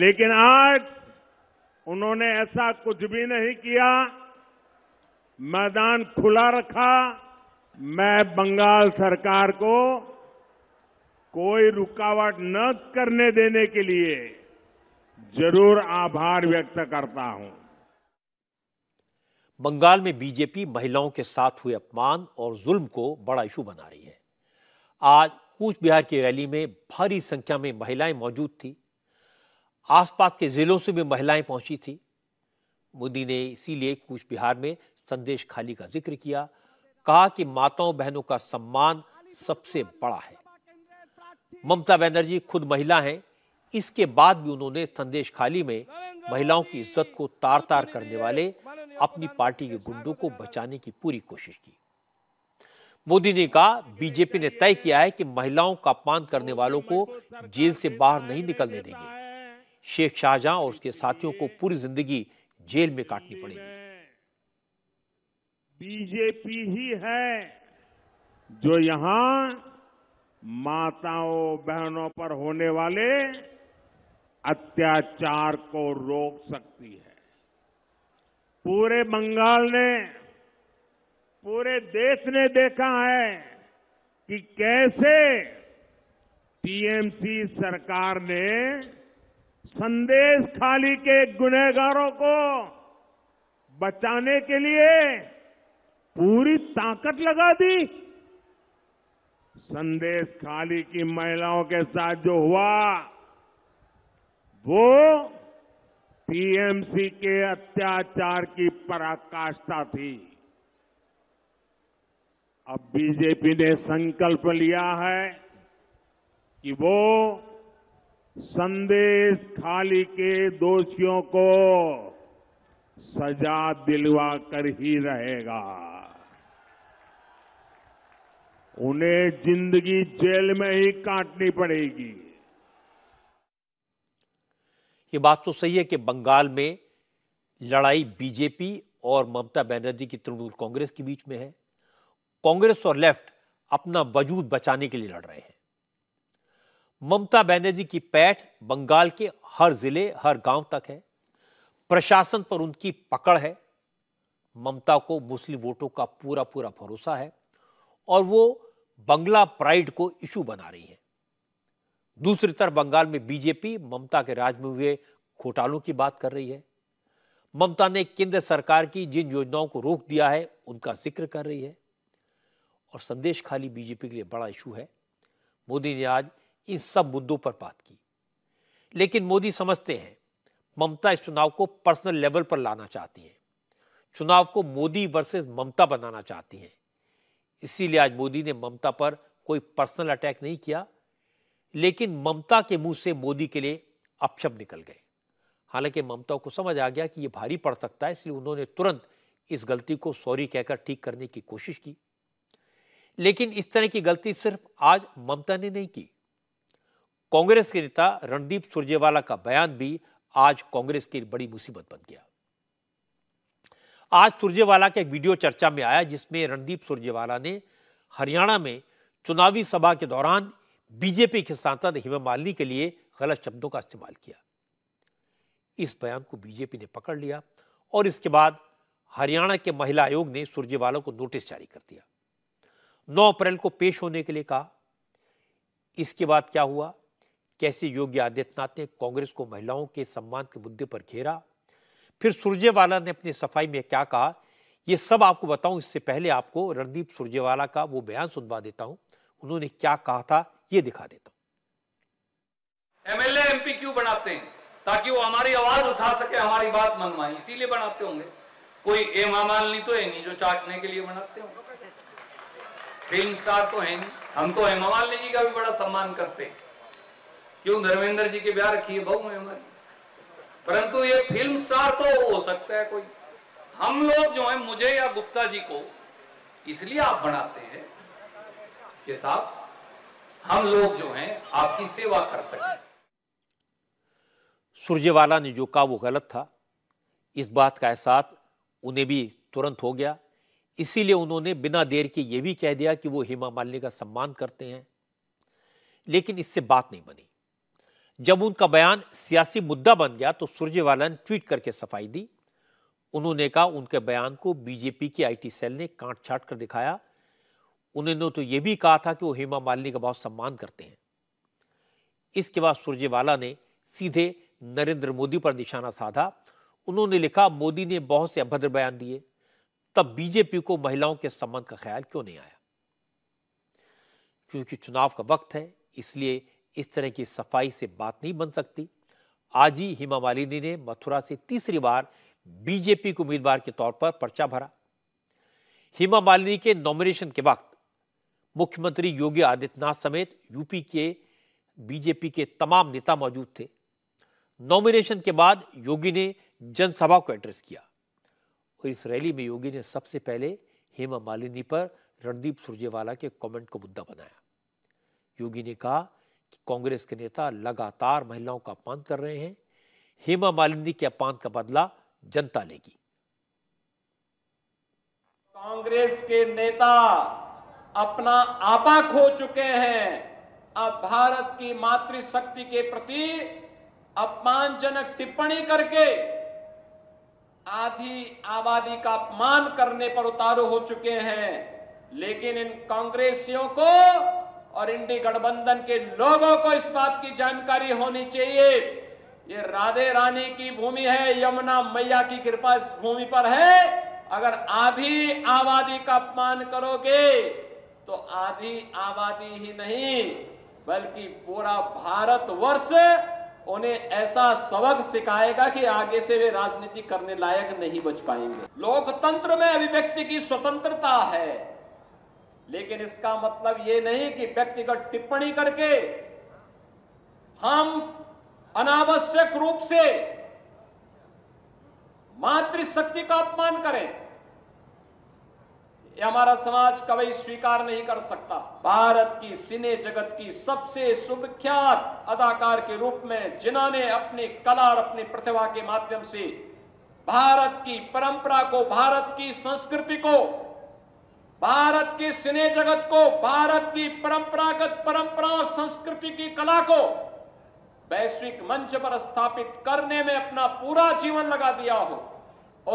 लेकिन आज उन्होंने ऐसा कुछ भी नहीं किया मैदान खुला रखा मैं बंगाल सरकार को कोई रुकावट न करने देने के लिए जरूर आभार व्यक्त करता हूं बंगाल में बीजेपी महिलाओं के साथ हुए अपमान और जुल्म को बड़ा इशू बना रही है आज कूच बिहार की रैली में भारी संख्या में महिलाएं मौजूद थी आसपास के जिलों से भी महिलाएं पहुंची थी मोदी ने इसीलिए कूच बिहार में संदेश खाली का जिक्र किया कहा कि माताओं बहनों का सम्मान सबसे बड़ा है ममता बनर्जी खुद महिला हैं इसके बाद भी उन्होंने संदेश खाली में महिलाओं की इज्जत को तार तार करने वाले अपनी पार्टी के गुंडों को बचाने की पूरी कोशिश की मोदी ने कहा बीजेपी ने तय किया है कि महिलाओं का अपमान करने वालों को जेल से बाहर नहीं निकलने देंगे शेख शाहजहां और उसके साथियों को पूरी जिंदगी जेल में काटनी पड़ेगी बीजेपी ही है जो यहां माताओं बहनों पर होने वाले अत्याचार को रोक सकती है पूरे बंगाल ने पूरे देश ने देखा है कि कैसे टीएमसी सरकार ने संदेश खाली के गुनहगारों को बचाने के लिए पूरी ताकत लगा दी संदेश खाली की महिलाओं के साथ जो हुआ वो टीएमसी के अत्याचार की पराकाष्ठा थी अब बीजेपी ने संकल्प लिया है कि वो संदेश खाली के दोषियों को सजा दिलवा कर ही रहेगा उन्हें जिंदगी जेल में ही काटनी पड़ेगी ये बात तो सही है कि बंगाल में लड़ाई बीजेपी और ममता बनर्जी की तृणमूल कांग्रेस के बीच में है कांग्रेस और लेफ्ट अपना वजूद बचाने के लिए लड़ रहे हैं ममता बनर्जी की पैठ बंगाल के हर जिले हर गांव तक है प्रशासन पर उनकी पकड़ है ममता को मुस्लिम वोटों का पूरा पूरा भरोसा है और वो बंगला प्राइड को इशू बना रही है दूसरी तरफ बंगाल में बीजेपी ममता के राज में हुए घोटालों की बात कर रही है ममता ने केंद्र सरकार की जिन योजनाओं को रोक दिया है उनका जिक्र कर रही है और संदेश खाली बीजेपी के लिए बड़ा इशू है मोदी ने आज इन सब मुद्दों पर बात की लेकिन मोदी समझते हैं ममता इस चुनाव को पर्सनल लेवल पर लाना चाहती है चुनाव को मोदी वर्सेस ममता बनाना चाहती हैं इसीलिए आज मोदी ने ममता पर कोई पर्सनल अटैक नहीं किया लेकिन ममता के मुंह से मोदी के लिए अपशब्द निकल गए हालांकि ममता को समझ आ गया कि यह भारी पड़ सकता है इसलिए उन्होंने तुरंत इस गलती को सॉरी कहकर ठीक करने की कोशिश की लेकिन इस तरह की गलती सिर्फ आज ममता ने नहीं की कांग्रेस के नेता रणदीप सुरजेवाला का बयान भी आज कांग्रेस की बड़ी मुसीबत बन गया आज सुरजेवाला का एक वीडियो चर्चा में आया जिसमें रणदीप सुरजेवाला ने हरियाणा में चुनावी सभा के दौरान बीजेपी के सांसद हेमा मालिनी के लिए गलत शब्दों का इस्तेमाल किया इस बयान को बीजेपी ने पकड़ लिया और इसके बाद हरियाणा के महिला आयोग ने सुरजेवाला को नोटिस जारी कर दिया 9 अप्रैल को पेश होने के लिए कहा इसके बाद क्या हुआ कैसे योगी आदित्यनाथ ने कांग्रेस को महिलाओं के सम्मान के मुद्दे पर घेरा फिर सुरजेवाला ने अपनी सफाई में क्या कहा यह सब आपको बताऊं इससे पहले आपको रणदीप सुरजेवाला का वो बयान सुनवा देता हूं उन्होंने क्या कहा था ये दिखा देता हूं एमएलए एमपी क्यों बनाते हैं ताकि वो हमारी आवाज उठा सके हमारी बात मनवाए इसीलिए बनाते होंगे कोई ए मामाल नहीं तो है नहीं जो चाटने के लिए बनाते होंगे फिल्म स्टार तो है नहीं हम तो हेमा मालनी जी का भी बड़ा सम्मान करते हैं क्यों धर्मेंद्र जी के ब्याह रखिए बहु है हमारी परंतु ये फिल्म स्टार तो हो सकता है कोई हम लोग जो है मुझे या गुप्ता जी को इसलिए आप बनाते हैं कि साहब हम लोग जो हैं आपकी सेवा कर सकें सुरजेवाला ने जो कहा वो गलत था इस बात का एहसास उन्हें भी तुरंत हो गया इसीलिए उन्होंने बिना देर के ये भी कह दिया कि वो हेमा मालिनी का सम्मान करते हैं लेकिन इससे बात नहीं बनी जब उनका बयान सियासी मुद्दा बन गया तो सुरजेवाला ने ट्वीट करके सफाई दी उन्होंने कहा उनके बयान को बीजेपी की आईटी सेल ने काट छाट कर दिखाया उन्होंने तो ये भी कहा था कि वो हेमा मालिनी का बहुत सम्मान करते हैं इसके बाद सुरजेवाला ने सीधे नरेंद्र मोदी पर निशाना साधा उन्होंने लिखा मोदी ने बहुत से अभद्र बयान दिए तब बीजेपी को महिलाओं के संबंध का ख्याल क्यों नहीं आया क्योंकि चुनाव का वक्त है इसलिए इस तरह की सफाई से बात नहीं बन सकती आज ही हेमा मालिनी ने मथुरा से तीसरी बार बीजेपी के उम्मीदवार के तौर पर पर्चा भरा हेमा मालिनी के नॉमिनेशन के वक्त मुख्यमंत्री योगी आदित्यनाथ समेत यूपी के बीजेपी के तमाम नेता मौजूद थे नॉमिनेशन के बाद योगी ने जनसभा को एड्रेस किया और इस रैली में योगी ने सबसे पहले हेमा मालिनी पर रणदीप सुरजेवाला के कमेंट को मुद्दा बनाया योगी ने कहा कि कांग्रेस के नेता लगातार महिलाओं का अपमान कर रहे हैं हेमा मालिनी के अपमान का बदला जनता लेगी कांग्रेस के नेता अपना आपा खो चुके हैं अब भारत की मातृशक्ति के प्रति अपमानजनक टिप्पणी करके आधी आबादी का अपमान करने पर उतारू हो चुके हैं लेकिन इन कांग्रेसियों को और इंडी गठबंधन के लोगों को इस बात की जानकारी होनी चाहिए ये राधे रानी की भूमि है यमुना मैया की कृपा इस भूमि पर है अगर आधी आबादी का अपमान करोगे तो आधी आबादी ही नहीं बल्कि पूरा भारत वर्ष उन्हें ऐसा सबक सिखाएगा कि आगे से वे राजनीति करने लायक नहीं बच पाएंगे लोकतंत्र में अभिव्यक्ति की स्वतंत्रता है लेकिन इसका मतलब यह नहीं कि व्यक्तिगत टिप्पणी करके हम अनावश्यक रूप से मातृशक्ति का अपमान करें ये हमारा समाज कभी स्वीकार नहीं कर सकता भारत की सिने जगत की सबसे सुविख्यात अदाकार के रूप में जिन्होंने अपनी कला और अपनी प्रतिभा के माध्यम से भारत की परंपरा को भारत की संस्कृति को भारत की सिने जगत को भारत की परंपरागत परंपरा और संस्कृति की कला को वैश्विक मंच पर स्थापित करने में अपना पूरा जीवन लगा दिया हो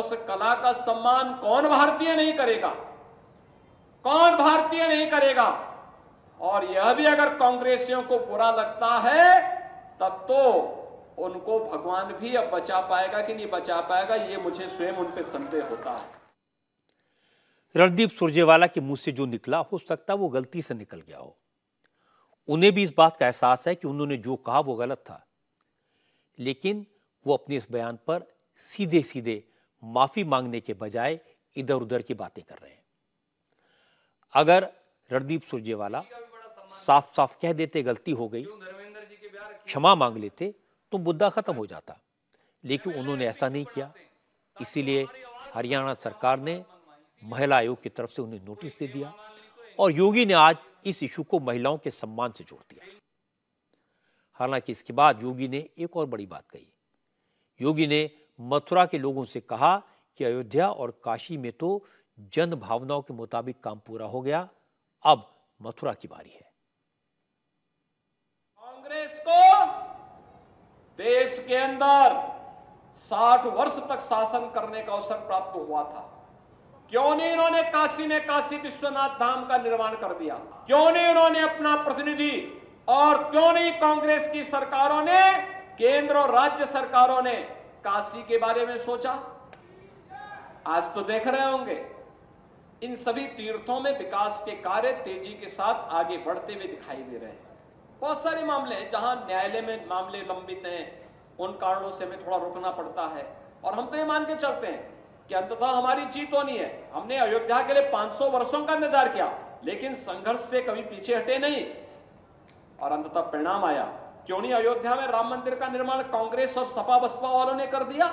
उस कला का सम्मान कौन भारतीय नहीं करेगा कौन भारतीय नहीं करेगा और यह भी अगर कांग्रेसियों को बुरा लगता है तब तो उनको भगवान भी अब बचा पाएगा कि नहीं बचा पाएगा ये मुझे स्वयं उन पर संदेह होता है रणदीप सुरजेवाला के मुंह से जो निकला हो सकता वो गलती से निकल गया हो उन्हें भी इस बात का एहसास है कि उन्होंने जो कहा वो गलत था लेकिन वो अपने इस बयान पर सीधे सीधे माफी मांगने के बजाय इधर उधर की बातें कर रहे हैं अगर रणदीप सुरजेवाला साफ साफ कह देते गलती हो गई क्षमा मांग लेते तो मुद्दा ख़त्म हो जाता लेकिन उन्होंने ऐसा नहीं किया इसीलिए हरियाणा सरकार ने महिला आयोग की तरफ से उन्हें नोटिस दे दिया और योगी ने आज इस इशू को महिलाओं के सम्मान से जोड़ दिया हालांकि इसके बाद योगी ने एक और बड़ी बात कही योगी ने मथुरा के लोगों से कहा कि अयोध्या और काशी में तो जन भावनाओं के मुताबिक काम पूरा हो गया अब मथुरा की बारी है कांग्रेस को देश के अंदर 60 वर्ष तक शासन करने का अवसर प्राप्त हुआ था क्यों नहीं इन्होंने काशी में काशी विश्वनाथ धाम का निर्माण कर दिया क्यों नहीं उन्होंने अपना प्रतिनिधि और क्यों नहीं कांग्रेस की सरकारों ने केंद्र और राज्य सरकारों ने काशी के बारे में सोचा आज तो देख रहे होंगे इन सभी तीर्थों में विकास के कार्य तेजी के साथ आगे बढ़ते हुए दिखाई दे रहे हैं बहुत सारे मामले हैं जहां न्यायालय में मामले लंबित हैं उन कारणों से हमें थोड़ा रुकना पड़ता है और हम तो ये मान के चलते हैं कि अंततः हमारी जीत होनी है हमने अयोध्या के लिए 500 वर्षों का इंतजार किया लेकिन संघर्ष से कभी पीछे हटे नहीं और अंततः परिणाम आया क्यों नहीं अयोध्या में राम मंदिर का निर्माण कांग्रेस और सपा बसपा वालों ने कर दिया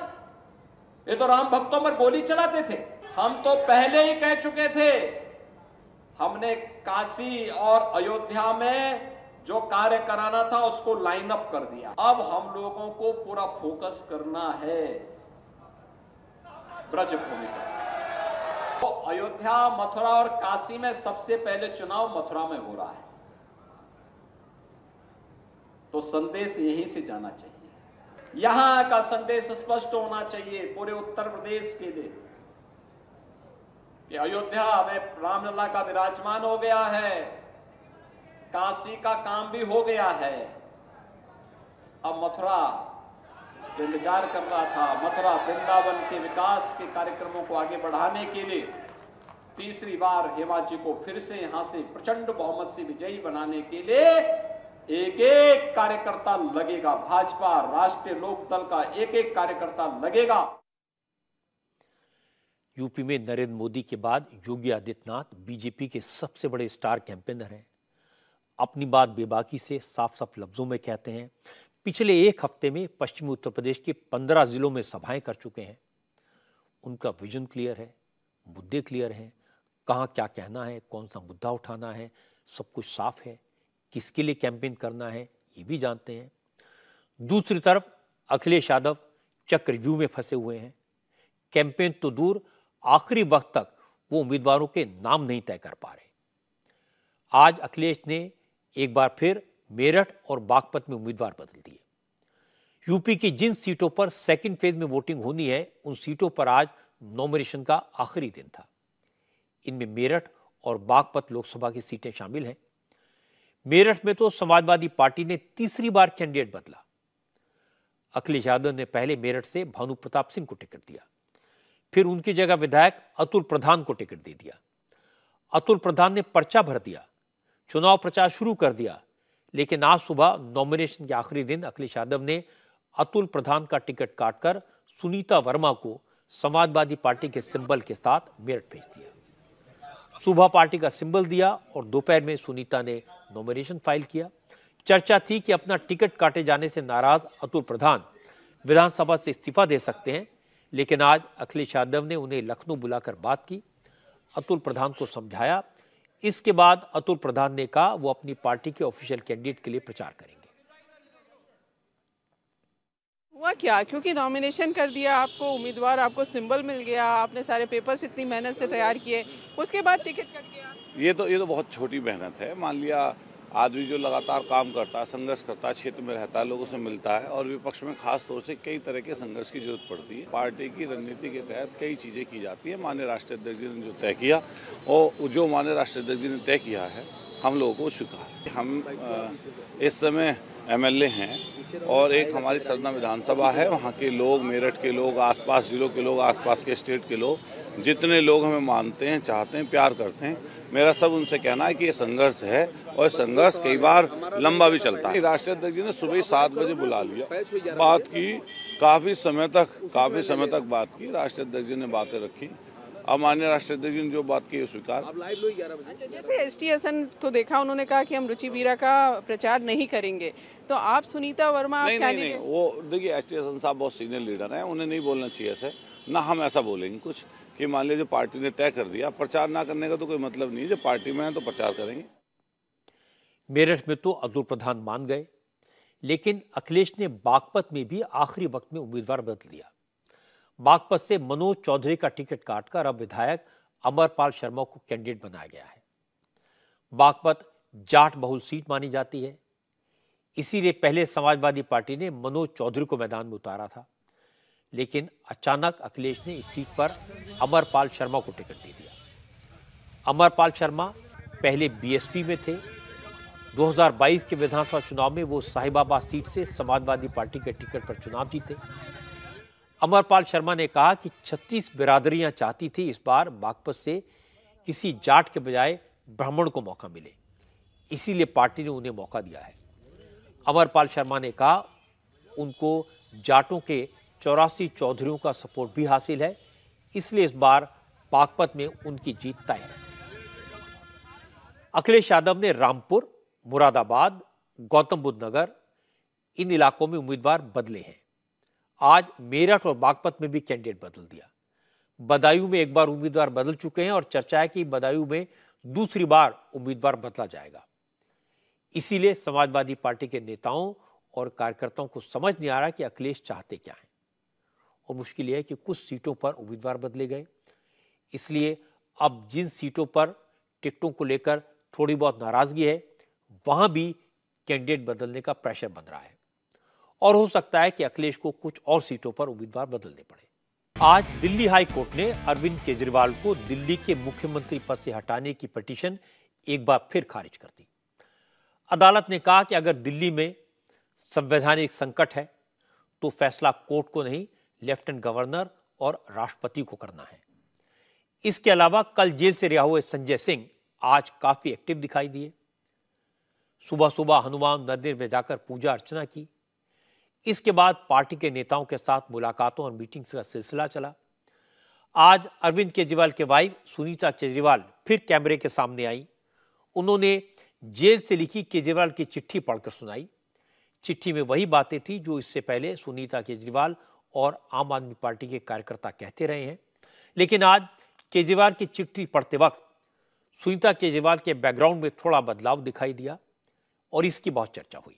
ये तो राम भक्तों पर गोली चलाते थे हम तो पहले ही कह चुके थे हमने काशी और अयोध्या में जो कार्य कराना था उसको लाइन अप कर दिया अब हम लोगों को पूरा फोकस करना है ब्रज भूमि पर तो अयोध्या मथुरा और काशी में सबसे पहले चुनाव मथुरा में हो रहा है तो संदेश यहीं से जाना चाहिए यहां का संदेश स्पष्ट होना चाहिए पूरे उत्तर प्रदेश के लिए कि अयोध्या में रामलला का विराजमान हो गया है काशी का काम भी हो गया है अब मथुरा इंतजार कर रहा था मथुरा वृंदावन के विकास के कार्यक्रमों को आगे बढ़ाने के लिए तीसरी बार हेमा जी को फिर से यहां से प्रचंड बहुमत से विजयी बनाने के लिए एक एक कार्यकर्ता लगेगा भाजपा राष्ट्रीय लोकदल का एक एक कार्यकर्ता लगेगा यूपी में नरेंद्र मोदी के बाद योगी आदित्यनाथ बीजेपी के सबसे बड़े स्टार कैंपेनर हैं अपनी बात बेबाकी से साफ साफ लफ्जों में कहते हैं पिछले एक हफ्ते में पश्चिमी उत्तर प्रदेश के पंद्रह जिलों में सभाएं कर चुके हैं उनका विजन क्लियर है मुद्दे क्लियर हैं कहाँ क्या कहना है कौन सा मुद्दा उठाना है सब कुछ साफ है किसके लिए कैंपेन करना है ये भी जानते हैं दूसरी तरफ अखिलेश यादव चक्रव्यूह में फंसे हुए हैं कैंपेन तो दूर आखिरी वक्त तक वो उम्मीदवारों के नाम नहीं तय कर पा रहे आज अखिलेश ने एक बार फिर मेरठ और बागपत में उम्मीदवार बदल दिए यूपी की जिन सीटों पर सेकंड फेज में वोटिंग होनी है उन सीटों पर आज नॉमिनेशन का आखिरी दिन था इनमें मेरठ और बागपत लोकसभा की सीटें शामिल हैं मेरठ में तो समाजवादी पार्टी ने तीसरी बार कैंडिडेट बदला अखिलेश यादव ने पहले मेरठ से भानु प्रताप सिंह को टिकट दिया फिर उनकी जगह विधायक अतुल प्रधान को टिकट दे दिया अतुल प्रधान ने पर्चा भर दिया चुनाव प्रचार शुरू कर दिया लेकिन आज सुबह नॉमिनेशन के आखिरी दिन अखिलेश यादव ने अतुल प्रधान का टिकट काटकर सुनीता वर्मा को समाजवादी पार्टी के सिंबल के साथ मेरठ भेज दिया सुबह पार्टी का सिंबल दिया और दोपहर में सुनीता ने नॉमिनेशन फाइल किया चर्चा थी कि अपना टिकट काटे जाने से नाराज अतुल प्रधान विधानसभा से इस्तीफा दे सकते हैं लेकिन आज अखिलेश यादव ने उन्हें लखनऊ बुलाकर बात की अतुल प्रधान को समझाया इसके बाद अतुल प्रधान ने कहा वो अपनी पार्टी के ऑफिशियल कैंडिडेट के लिए प्रचार करेंगे हुआ क्या क्योंकि नॉमिनेशन कर दिया आपको उम्मीदवार आपको सिंबल मिल गया आपने सारे पेपर्स इतनी मेहनत से तैयार किए उसके बाद टिकट कट गया ये तो ये तो बहुत छोटी मेहनत है मान लिया आदमी जो लगातार काम करता है संघर्ष करता है क्षेत्र में रहता है लोगों से मिलता है और विपक्ष में खास तौर से कई तरह के संघर्ष की जरूरत पड़ती है पार्टी की रणनीति के तहत कई चीज़ें की जाती है मान्य राष्ट्रीय अध्यक्ष जी ने जो तय किया और जो मान्य राष्ट्रीय अध्यक्ष जी ने तय किया है हम लोगों को स्वीकार हम इस समय एमएलए हैं और एक हमारी सरना विधानसभा है वहाँ के लोग मेरठ के लोग आसपास जिलों के लोग आसपास के स्टेट के लोग जितने लोग हमें मानते हैं चाहते हैं प्यार करते हैं मेरा सब उनसे कहना है कि ये संघर्ष है और संघर्ष कई बार लंबा भी चलता है राष्ट्रीय अध्यक्ष जी ने सुबह सात बजे बुला लिया बात की काफ़ी समय तक काफ़ी समय तक बात की राष्ट्रीय अध्यक्ष जी ने बातें रखी अब माननीय राष्ट्रीय अध्यक्ष जी ने जो बात की स्वीकार अच्छा, जैसे एस टी एन को देखा उन्होंने कहा की हम रुचि बीरा का प्रचार नहीं करेंगे तो आप सुनीता वर्मा नहीं नहीं, नहीं वो देखिए एस टी एस एन साहब बहुत सीनियर लीडर हैं उन्हें नहीं बोलना चाहिए ऐसे ना हम ऐसा बोलेंगे कुछ कि मान लीजिए पार्टी ने तय कर दिया प्रचार ना करने का तो कोई मतलब नहीं जो पार्टी में है तो प्रचार करेंगे मेरठ में तो अब्दुल प्रधान मान गए लेकिन अखिलेश ने बागपत में भी आखिरी वक्त में उम्मीदवार बदल दिया बागपत से मनोज चौधरी का टिकट काटकर अब विधायक अमरपाल शर्मा को कैंडिडेट बनाया गया है बागपत जाट बहुल सीट मानी जाती है इसीलिए पहले समाजवादी पार्टी ने मनोज चौधरी को मैदान में उतारा था लेकिन अचानक अखिलेश ने इस सीट पर अमरपाल शर्मा को टिकट दे दिया अमरपाल शर्मा पहले बीएसपी में थे 2022 के विधानसभा चुनाव में वो साहिबाबाद सीट से समाजवादी पार्टी के टिकट पर चुनाव जीते अमरपाल शर्मा ने कहा कि 36 बिरादरियां चाहती थी इस बार बागपत से किसी जाट के बजाय ब्राह्मण को मौका मिले इसीलिए पार्टी ने उन्हें मौका दिया है अमरपाल शर्मा ने कहा उनको जाटों के चौरासी चौधरीों का सपोर्ट भी हासिल है इसलिए इस बार बागपत में उनकी जीत तय है अखिलेश यादव ने रामपुर मुरादाबाद गौतम बुद्ध नगर इन इलाकों में उम्मीदवार बदले हैं आज मेरठ और बागपत में भी कैंडिडेट बदल दिया बदायूं में एक बार उम्मीदवार बदल चुके हैं और चर्चा है कि बदायूं में दूसरी बार उम्मीदवार बदला जाएगा इसीलिए समाजवादी पार्टी के नेताओं और कार्यकर्ताओं को समझ नहीं आ रहा कि अखिलेश चाहते क्या हैं और मुश्किल यह है कि कुछ सीटों पर उम्मीदवार बदले गए इसलिए अब जिन सीटों पर टिकटों को लेकर थोड़ी बहुत नाराजगी है वहां भी कैंडिडेट बदलने का प्रेशर बन रहा है और हो सकता है कि अखिलेश को कुछ और सीटों पर उम्मीदवार बदलने पड़े आज दिल्ली हाई कोर्ट ने अरविंद केजरीवाल को दिल्ली के मुख्यमंत्री पद से हटाने की पटिशन एक बार फिर खारिज कर दी अदालत ने कहा कि अगर दिल्ली में संवैधानिक संकट है तो फैसला कोर्ट को नहीं लेफ्टिनेंट गवर्नर और राष्ट्रपति को करना है इसके अलावा कल जेल से रिहा हुए संजय सिंह आज काफी एक्टिव दिखाई दिए सुबह सुबह हनुमान मंदिर में जाकर पूजा अर्चना की इसके बाद पार्टी के नेताओं के साथ मुलाकातों और मीटिंग्स का सिलसिला चला आज अरविंद केजरीवाल के वाइफ सुनीता केजरीवाल फिर कैमरे के सामने आई उन्होंने जेल से लिखी केजरीवाल की चिट्ठी पढ़कर सुनाई चिट्ठी में वही बातें थी जो इससे पहले सुनीता केजरीवाल और आम आदमी पार्टी के कार्यकर्ता कहते रहे हैं लेकिन आज केजरीवाल की चिट्ठी पढ़ते वक्त सुनीता केजरीवाल के बैकग्राउंड में थोड़ा बदलाव दिखाई दिया और इसकी बहुत चर्चा हुई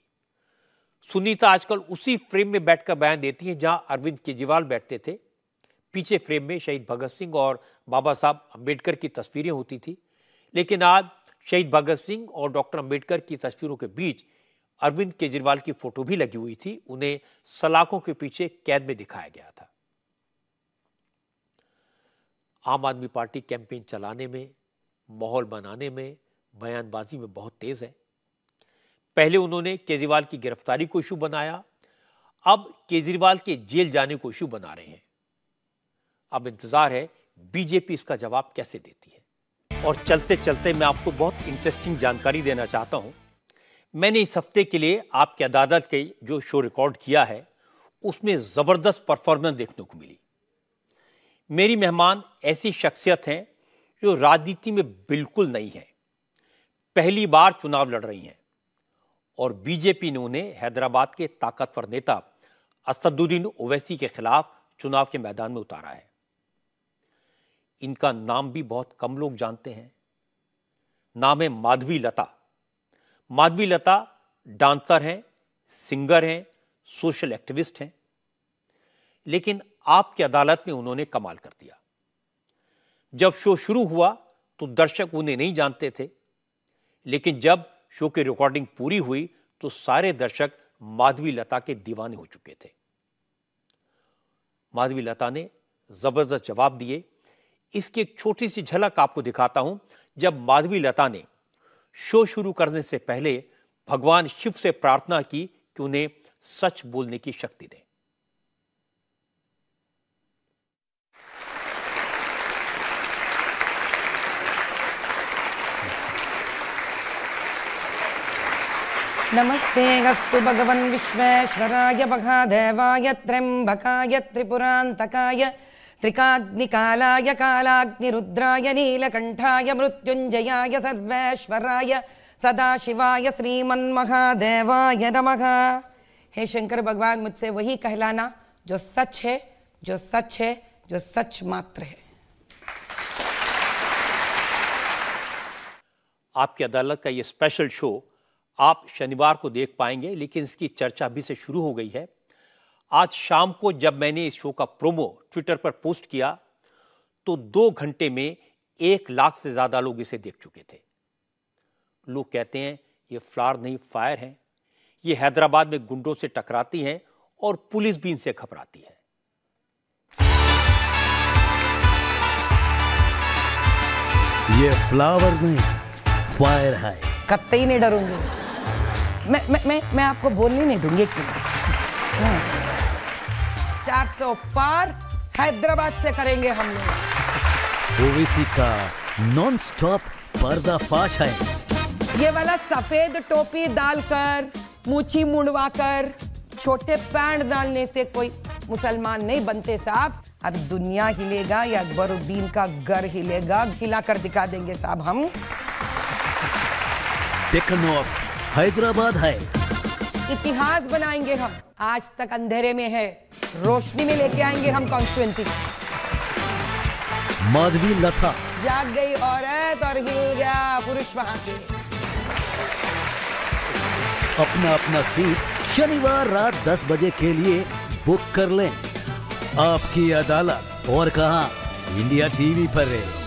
सुनीता आजकल उसी फ्रेम में बैठकर बयान देती हैं जहां अरविंद केजरीवाल बैठते थे पीछे फ्रेम में शहीद भगत सिंह और बाबा साहब अम्बेडकर की तस्वीरें होती थी लेकिन आज शहीद भगत सिंह और डॉक्टर अम्बेडकर की तस्वीरों के बीच अरविंद केजरीवाल की फोटो भी लगी हुई थी उन्हें सलाखों के पीछे कैद में दिखाया गया था आम आदमी पार्टी कैंपेन चलाने में माहौल बनाने में बयानबाजी में बहुत तेज है पहले उन्होंने केजरीवाल की गिरफ्तारी को इशू बनाया अब केजरीवाल के जेल जाने को इशू बना रहे हैं अब इंतजार है बीजेपी इसका जवाब कैसे देती है और चलते चलते मैं आपको बहुत इंटरेस्टिंग जानकारी देना चाहता हूं मैंने इस हफ्ते के लिए आपके अदालत के जो शो रिकॉर्ड किया है उसमें ज़बरदस्त परफॉर्मेंस देखने को मिली मेरी मेहमान ऐसी शख्सियत हैं जो राजनीति में बिल्कुल नहीं है पहली बार चुनाव लड़ रही हैं और बीजेपी ने उन्हें हैदराबाद के ताकतवर नेता असदुद्दीन ओवैसी के खिलाफ चुनाव के मैदान में उतारा है इनका नाम भी बहुत कम लोग जानते हैं नाम है माधवी लता माधवी लता डांसर हैं सिंगर हैं सोशल एक्टिविस्ट हैं लेकिन आपकी अदालत में उन्होंने कमाल कर दिया जब शो शुरू हुआ तो दर्शक उन्हें नहीं जानते थे लेकिन जब शो की रिकॉर्डिंग पूरी हुई तो सारे दर्शक माधवी लता के दीवाने हो चुके थे माधवी लता ने जबरदस्त जवाब दिए इसकी एक छोटी सी झलक आपको दिखाता हूं जब माधवी लता ने शो शुरू करने से पहले भगवान शिव से प्रार्थना की कि उन्हें सच बोलने की शक्ति दें नमस्ते गस्तु भगवन् विश्वेश्वराय महादेवाय त्र्यम्बकाय त्रिपुरान्तकाय त्रिकाग्निकालाय कालाग्निरुद्राय नीलकण्ठाय मृत्युञ्जयाय सर्वेश्वराय सदाशिवाय श्रीमन्महादेवाय नमः हे शंकर भगवान मुझसे वही कहलाना जो सच है जो सच है जो सच मात्र है आपकी अदालत का ये स्पेशल शो आप शनिवार को देख पाएंगे लेकिन इसकी चर्चा अभी से शुरू हो गई है आज शाम को जब मैंने इस शो का प्रोमो ट्विटर पर पोस्ट किया तो दो घंटे में एक लाख से ज़्यादा लोग इसे देख चुके थे लोग कहते हैं ये फ्लार नहीं फायर है ये हैदराबाद में गुंडों से टकराती हैं और पुलिस भी इनसे घबराती है ये फ्लावर नहीं फायर है कतई नहीं डरूंगी मैं मैं मैं मैं आपको बोलने नहीं दूंगी क्यों हाँ। चार सौ पार हैदराबाद से करेंगे हम लोग ओवीसी का नॉन स्टॉप पर्दाफाश है ये वाला सफेद टोपी डालकर मूछी मुंडवा कर छोटे पैंट डालने से कोई मुसलमान नहीं बनते साहब अब दुनिया हिलेगा या अकबरुद्दीन का घर हिलेगा हिला कर दिखा देंगे साहब हम हैदराबाद है इतिहास बनाएंगे हम आज तक अंधेरे में है रोशनी में लेके आएंगे हम कॉन्स्टिट्यूंसी माधवी लथा जाग गई औरत और हिल गया पुरुष वहां से अपना अपना सीट शनिवार रात 10 बजे के लिए बुक कर लें आपकी अदालत और कहा इंडिया टीवी पर है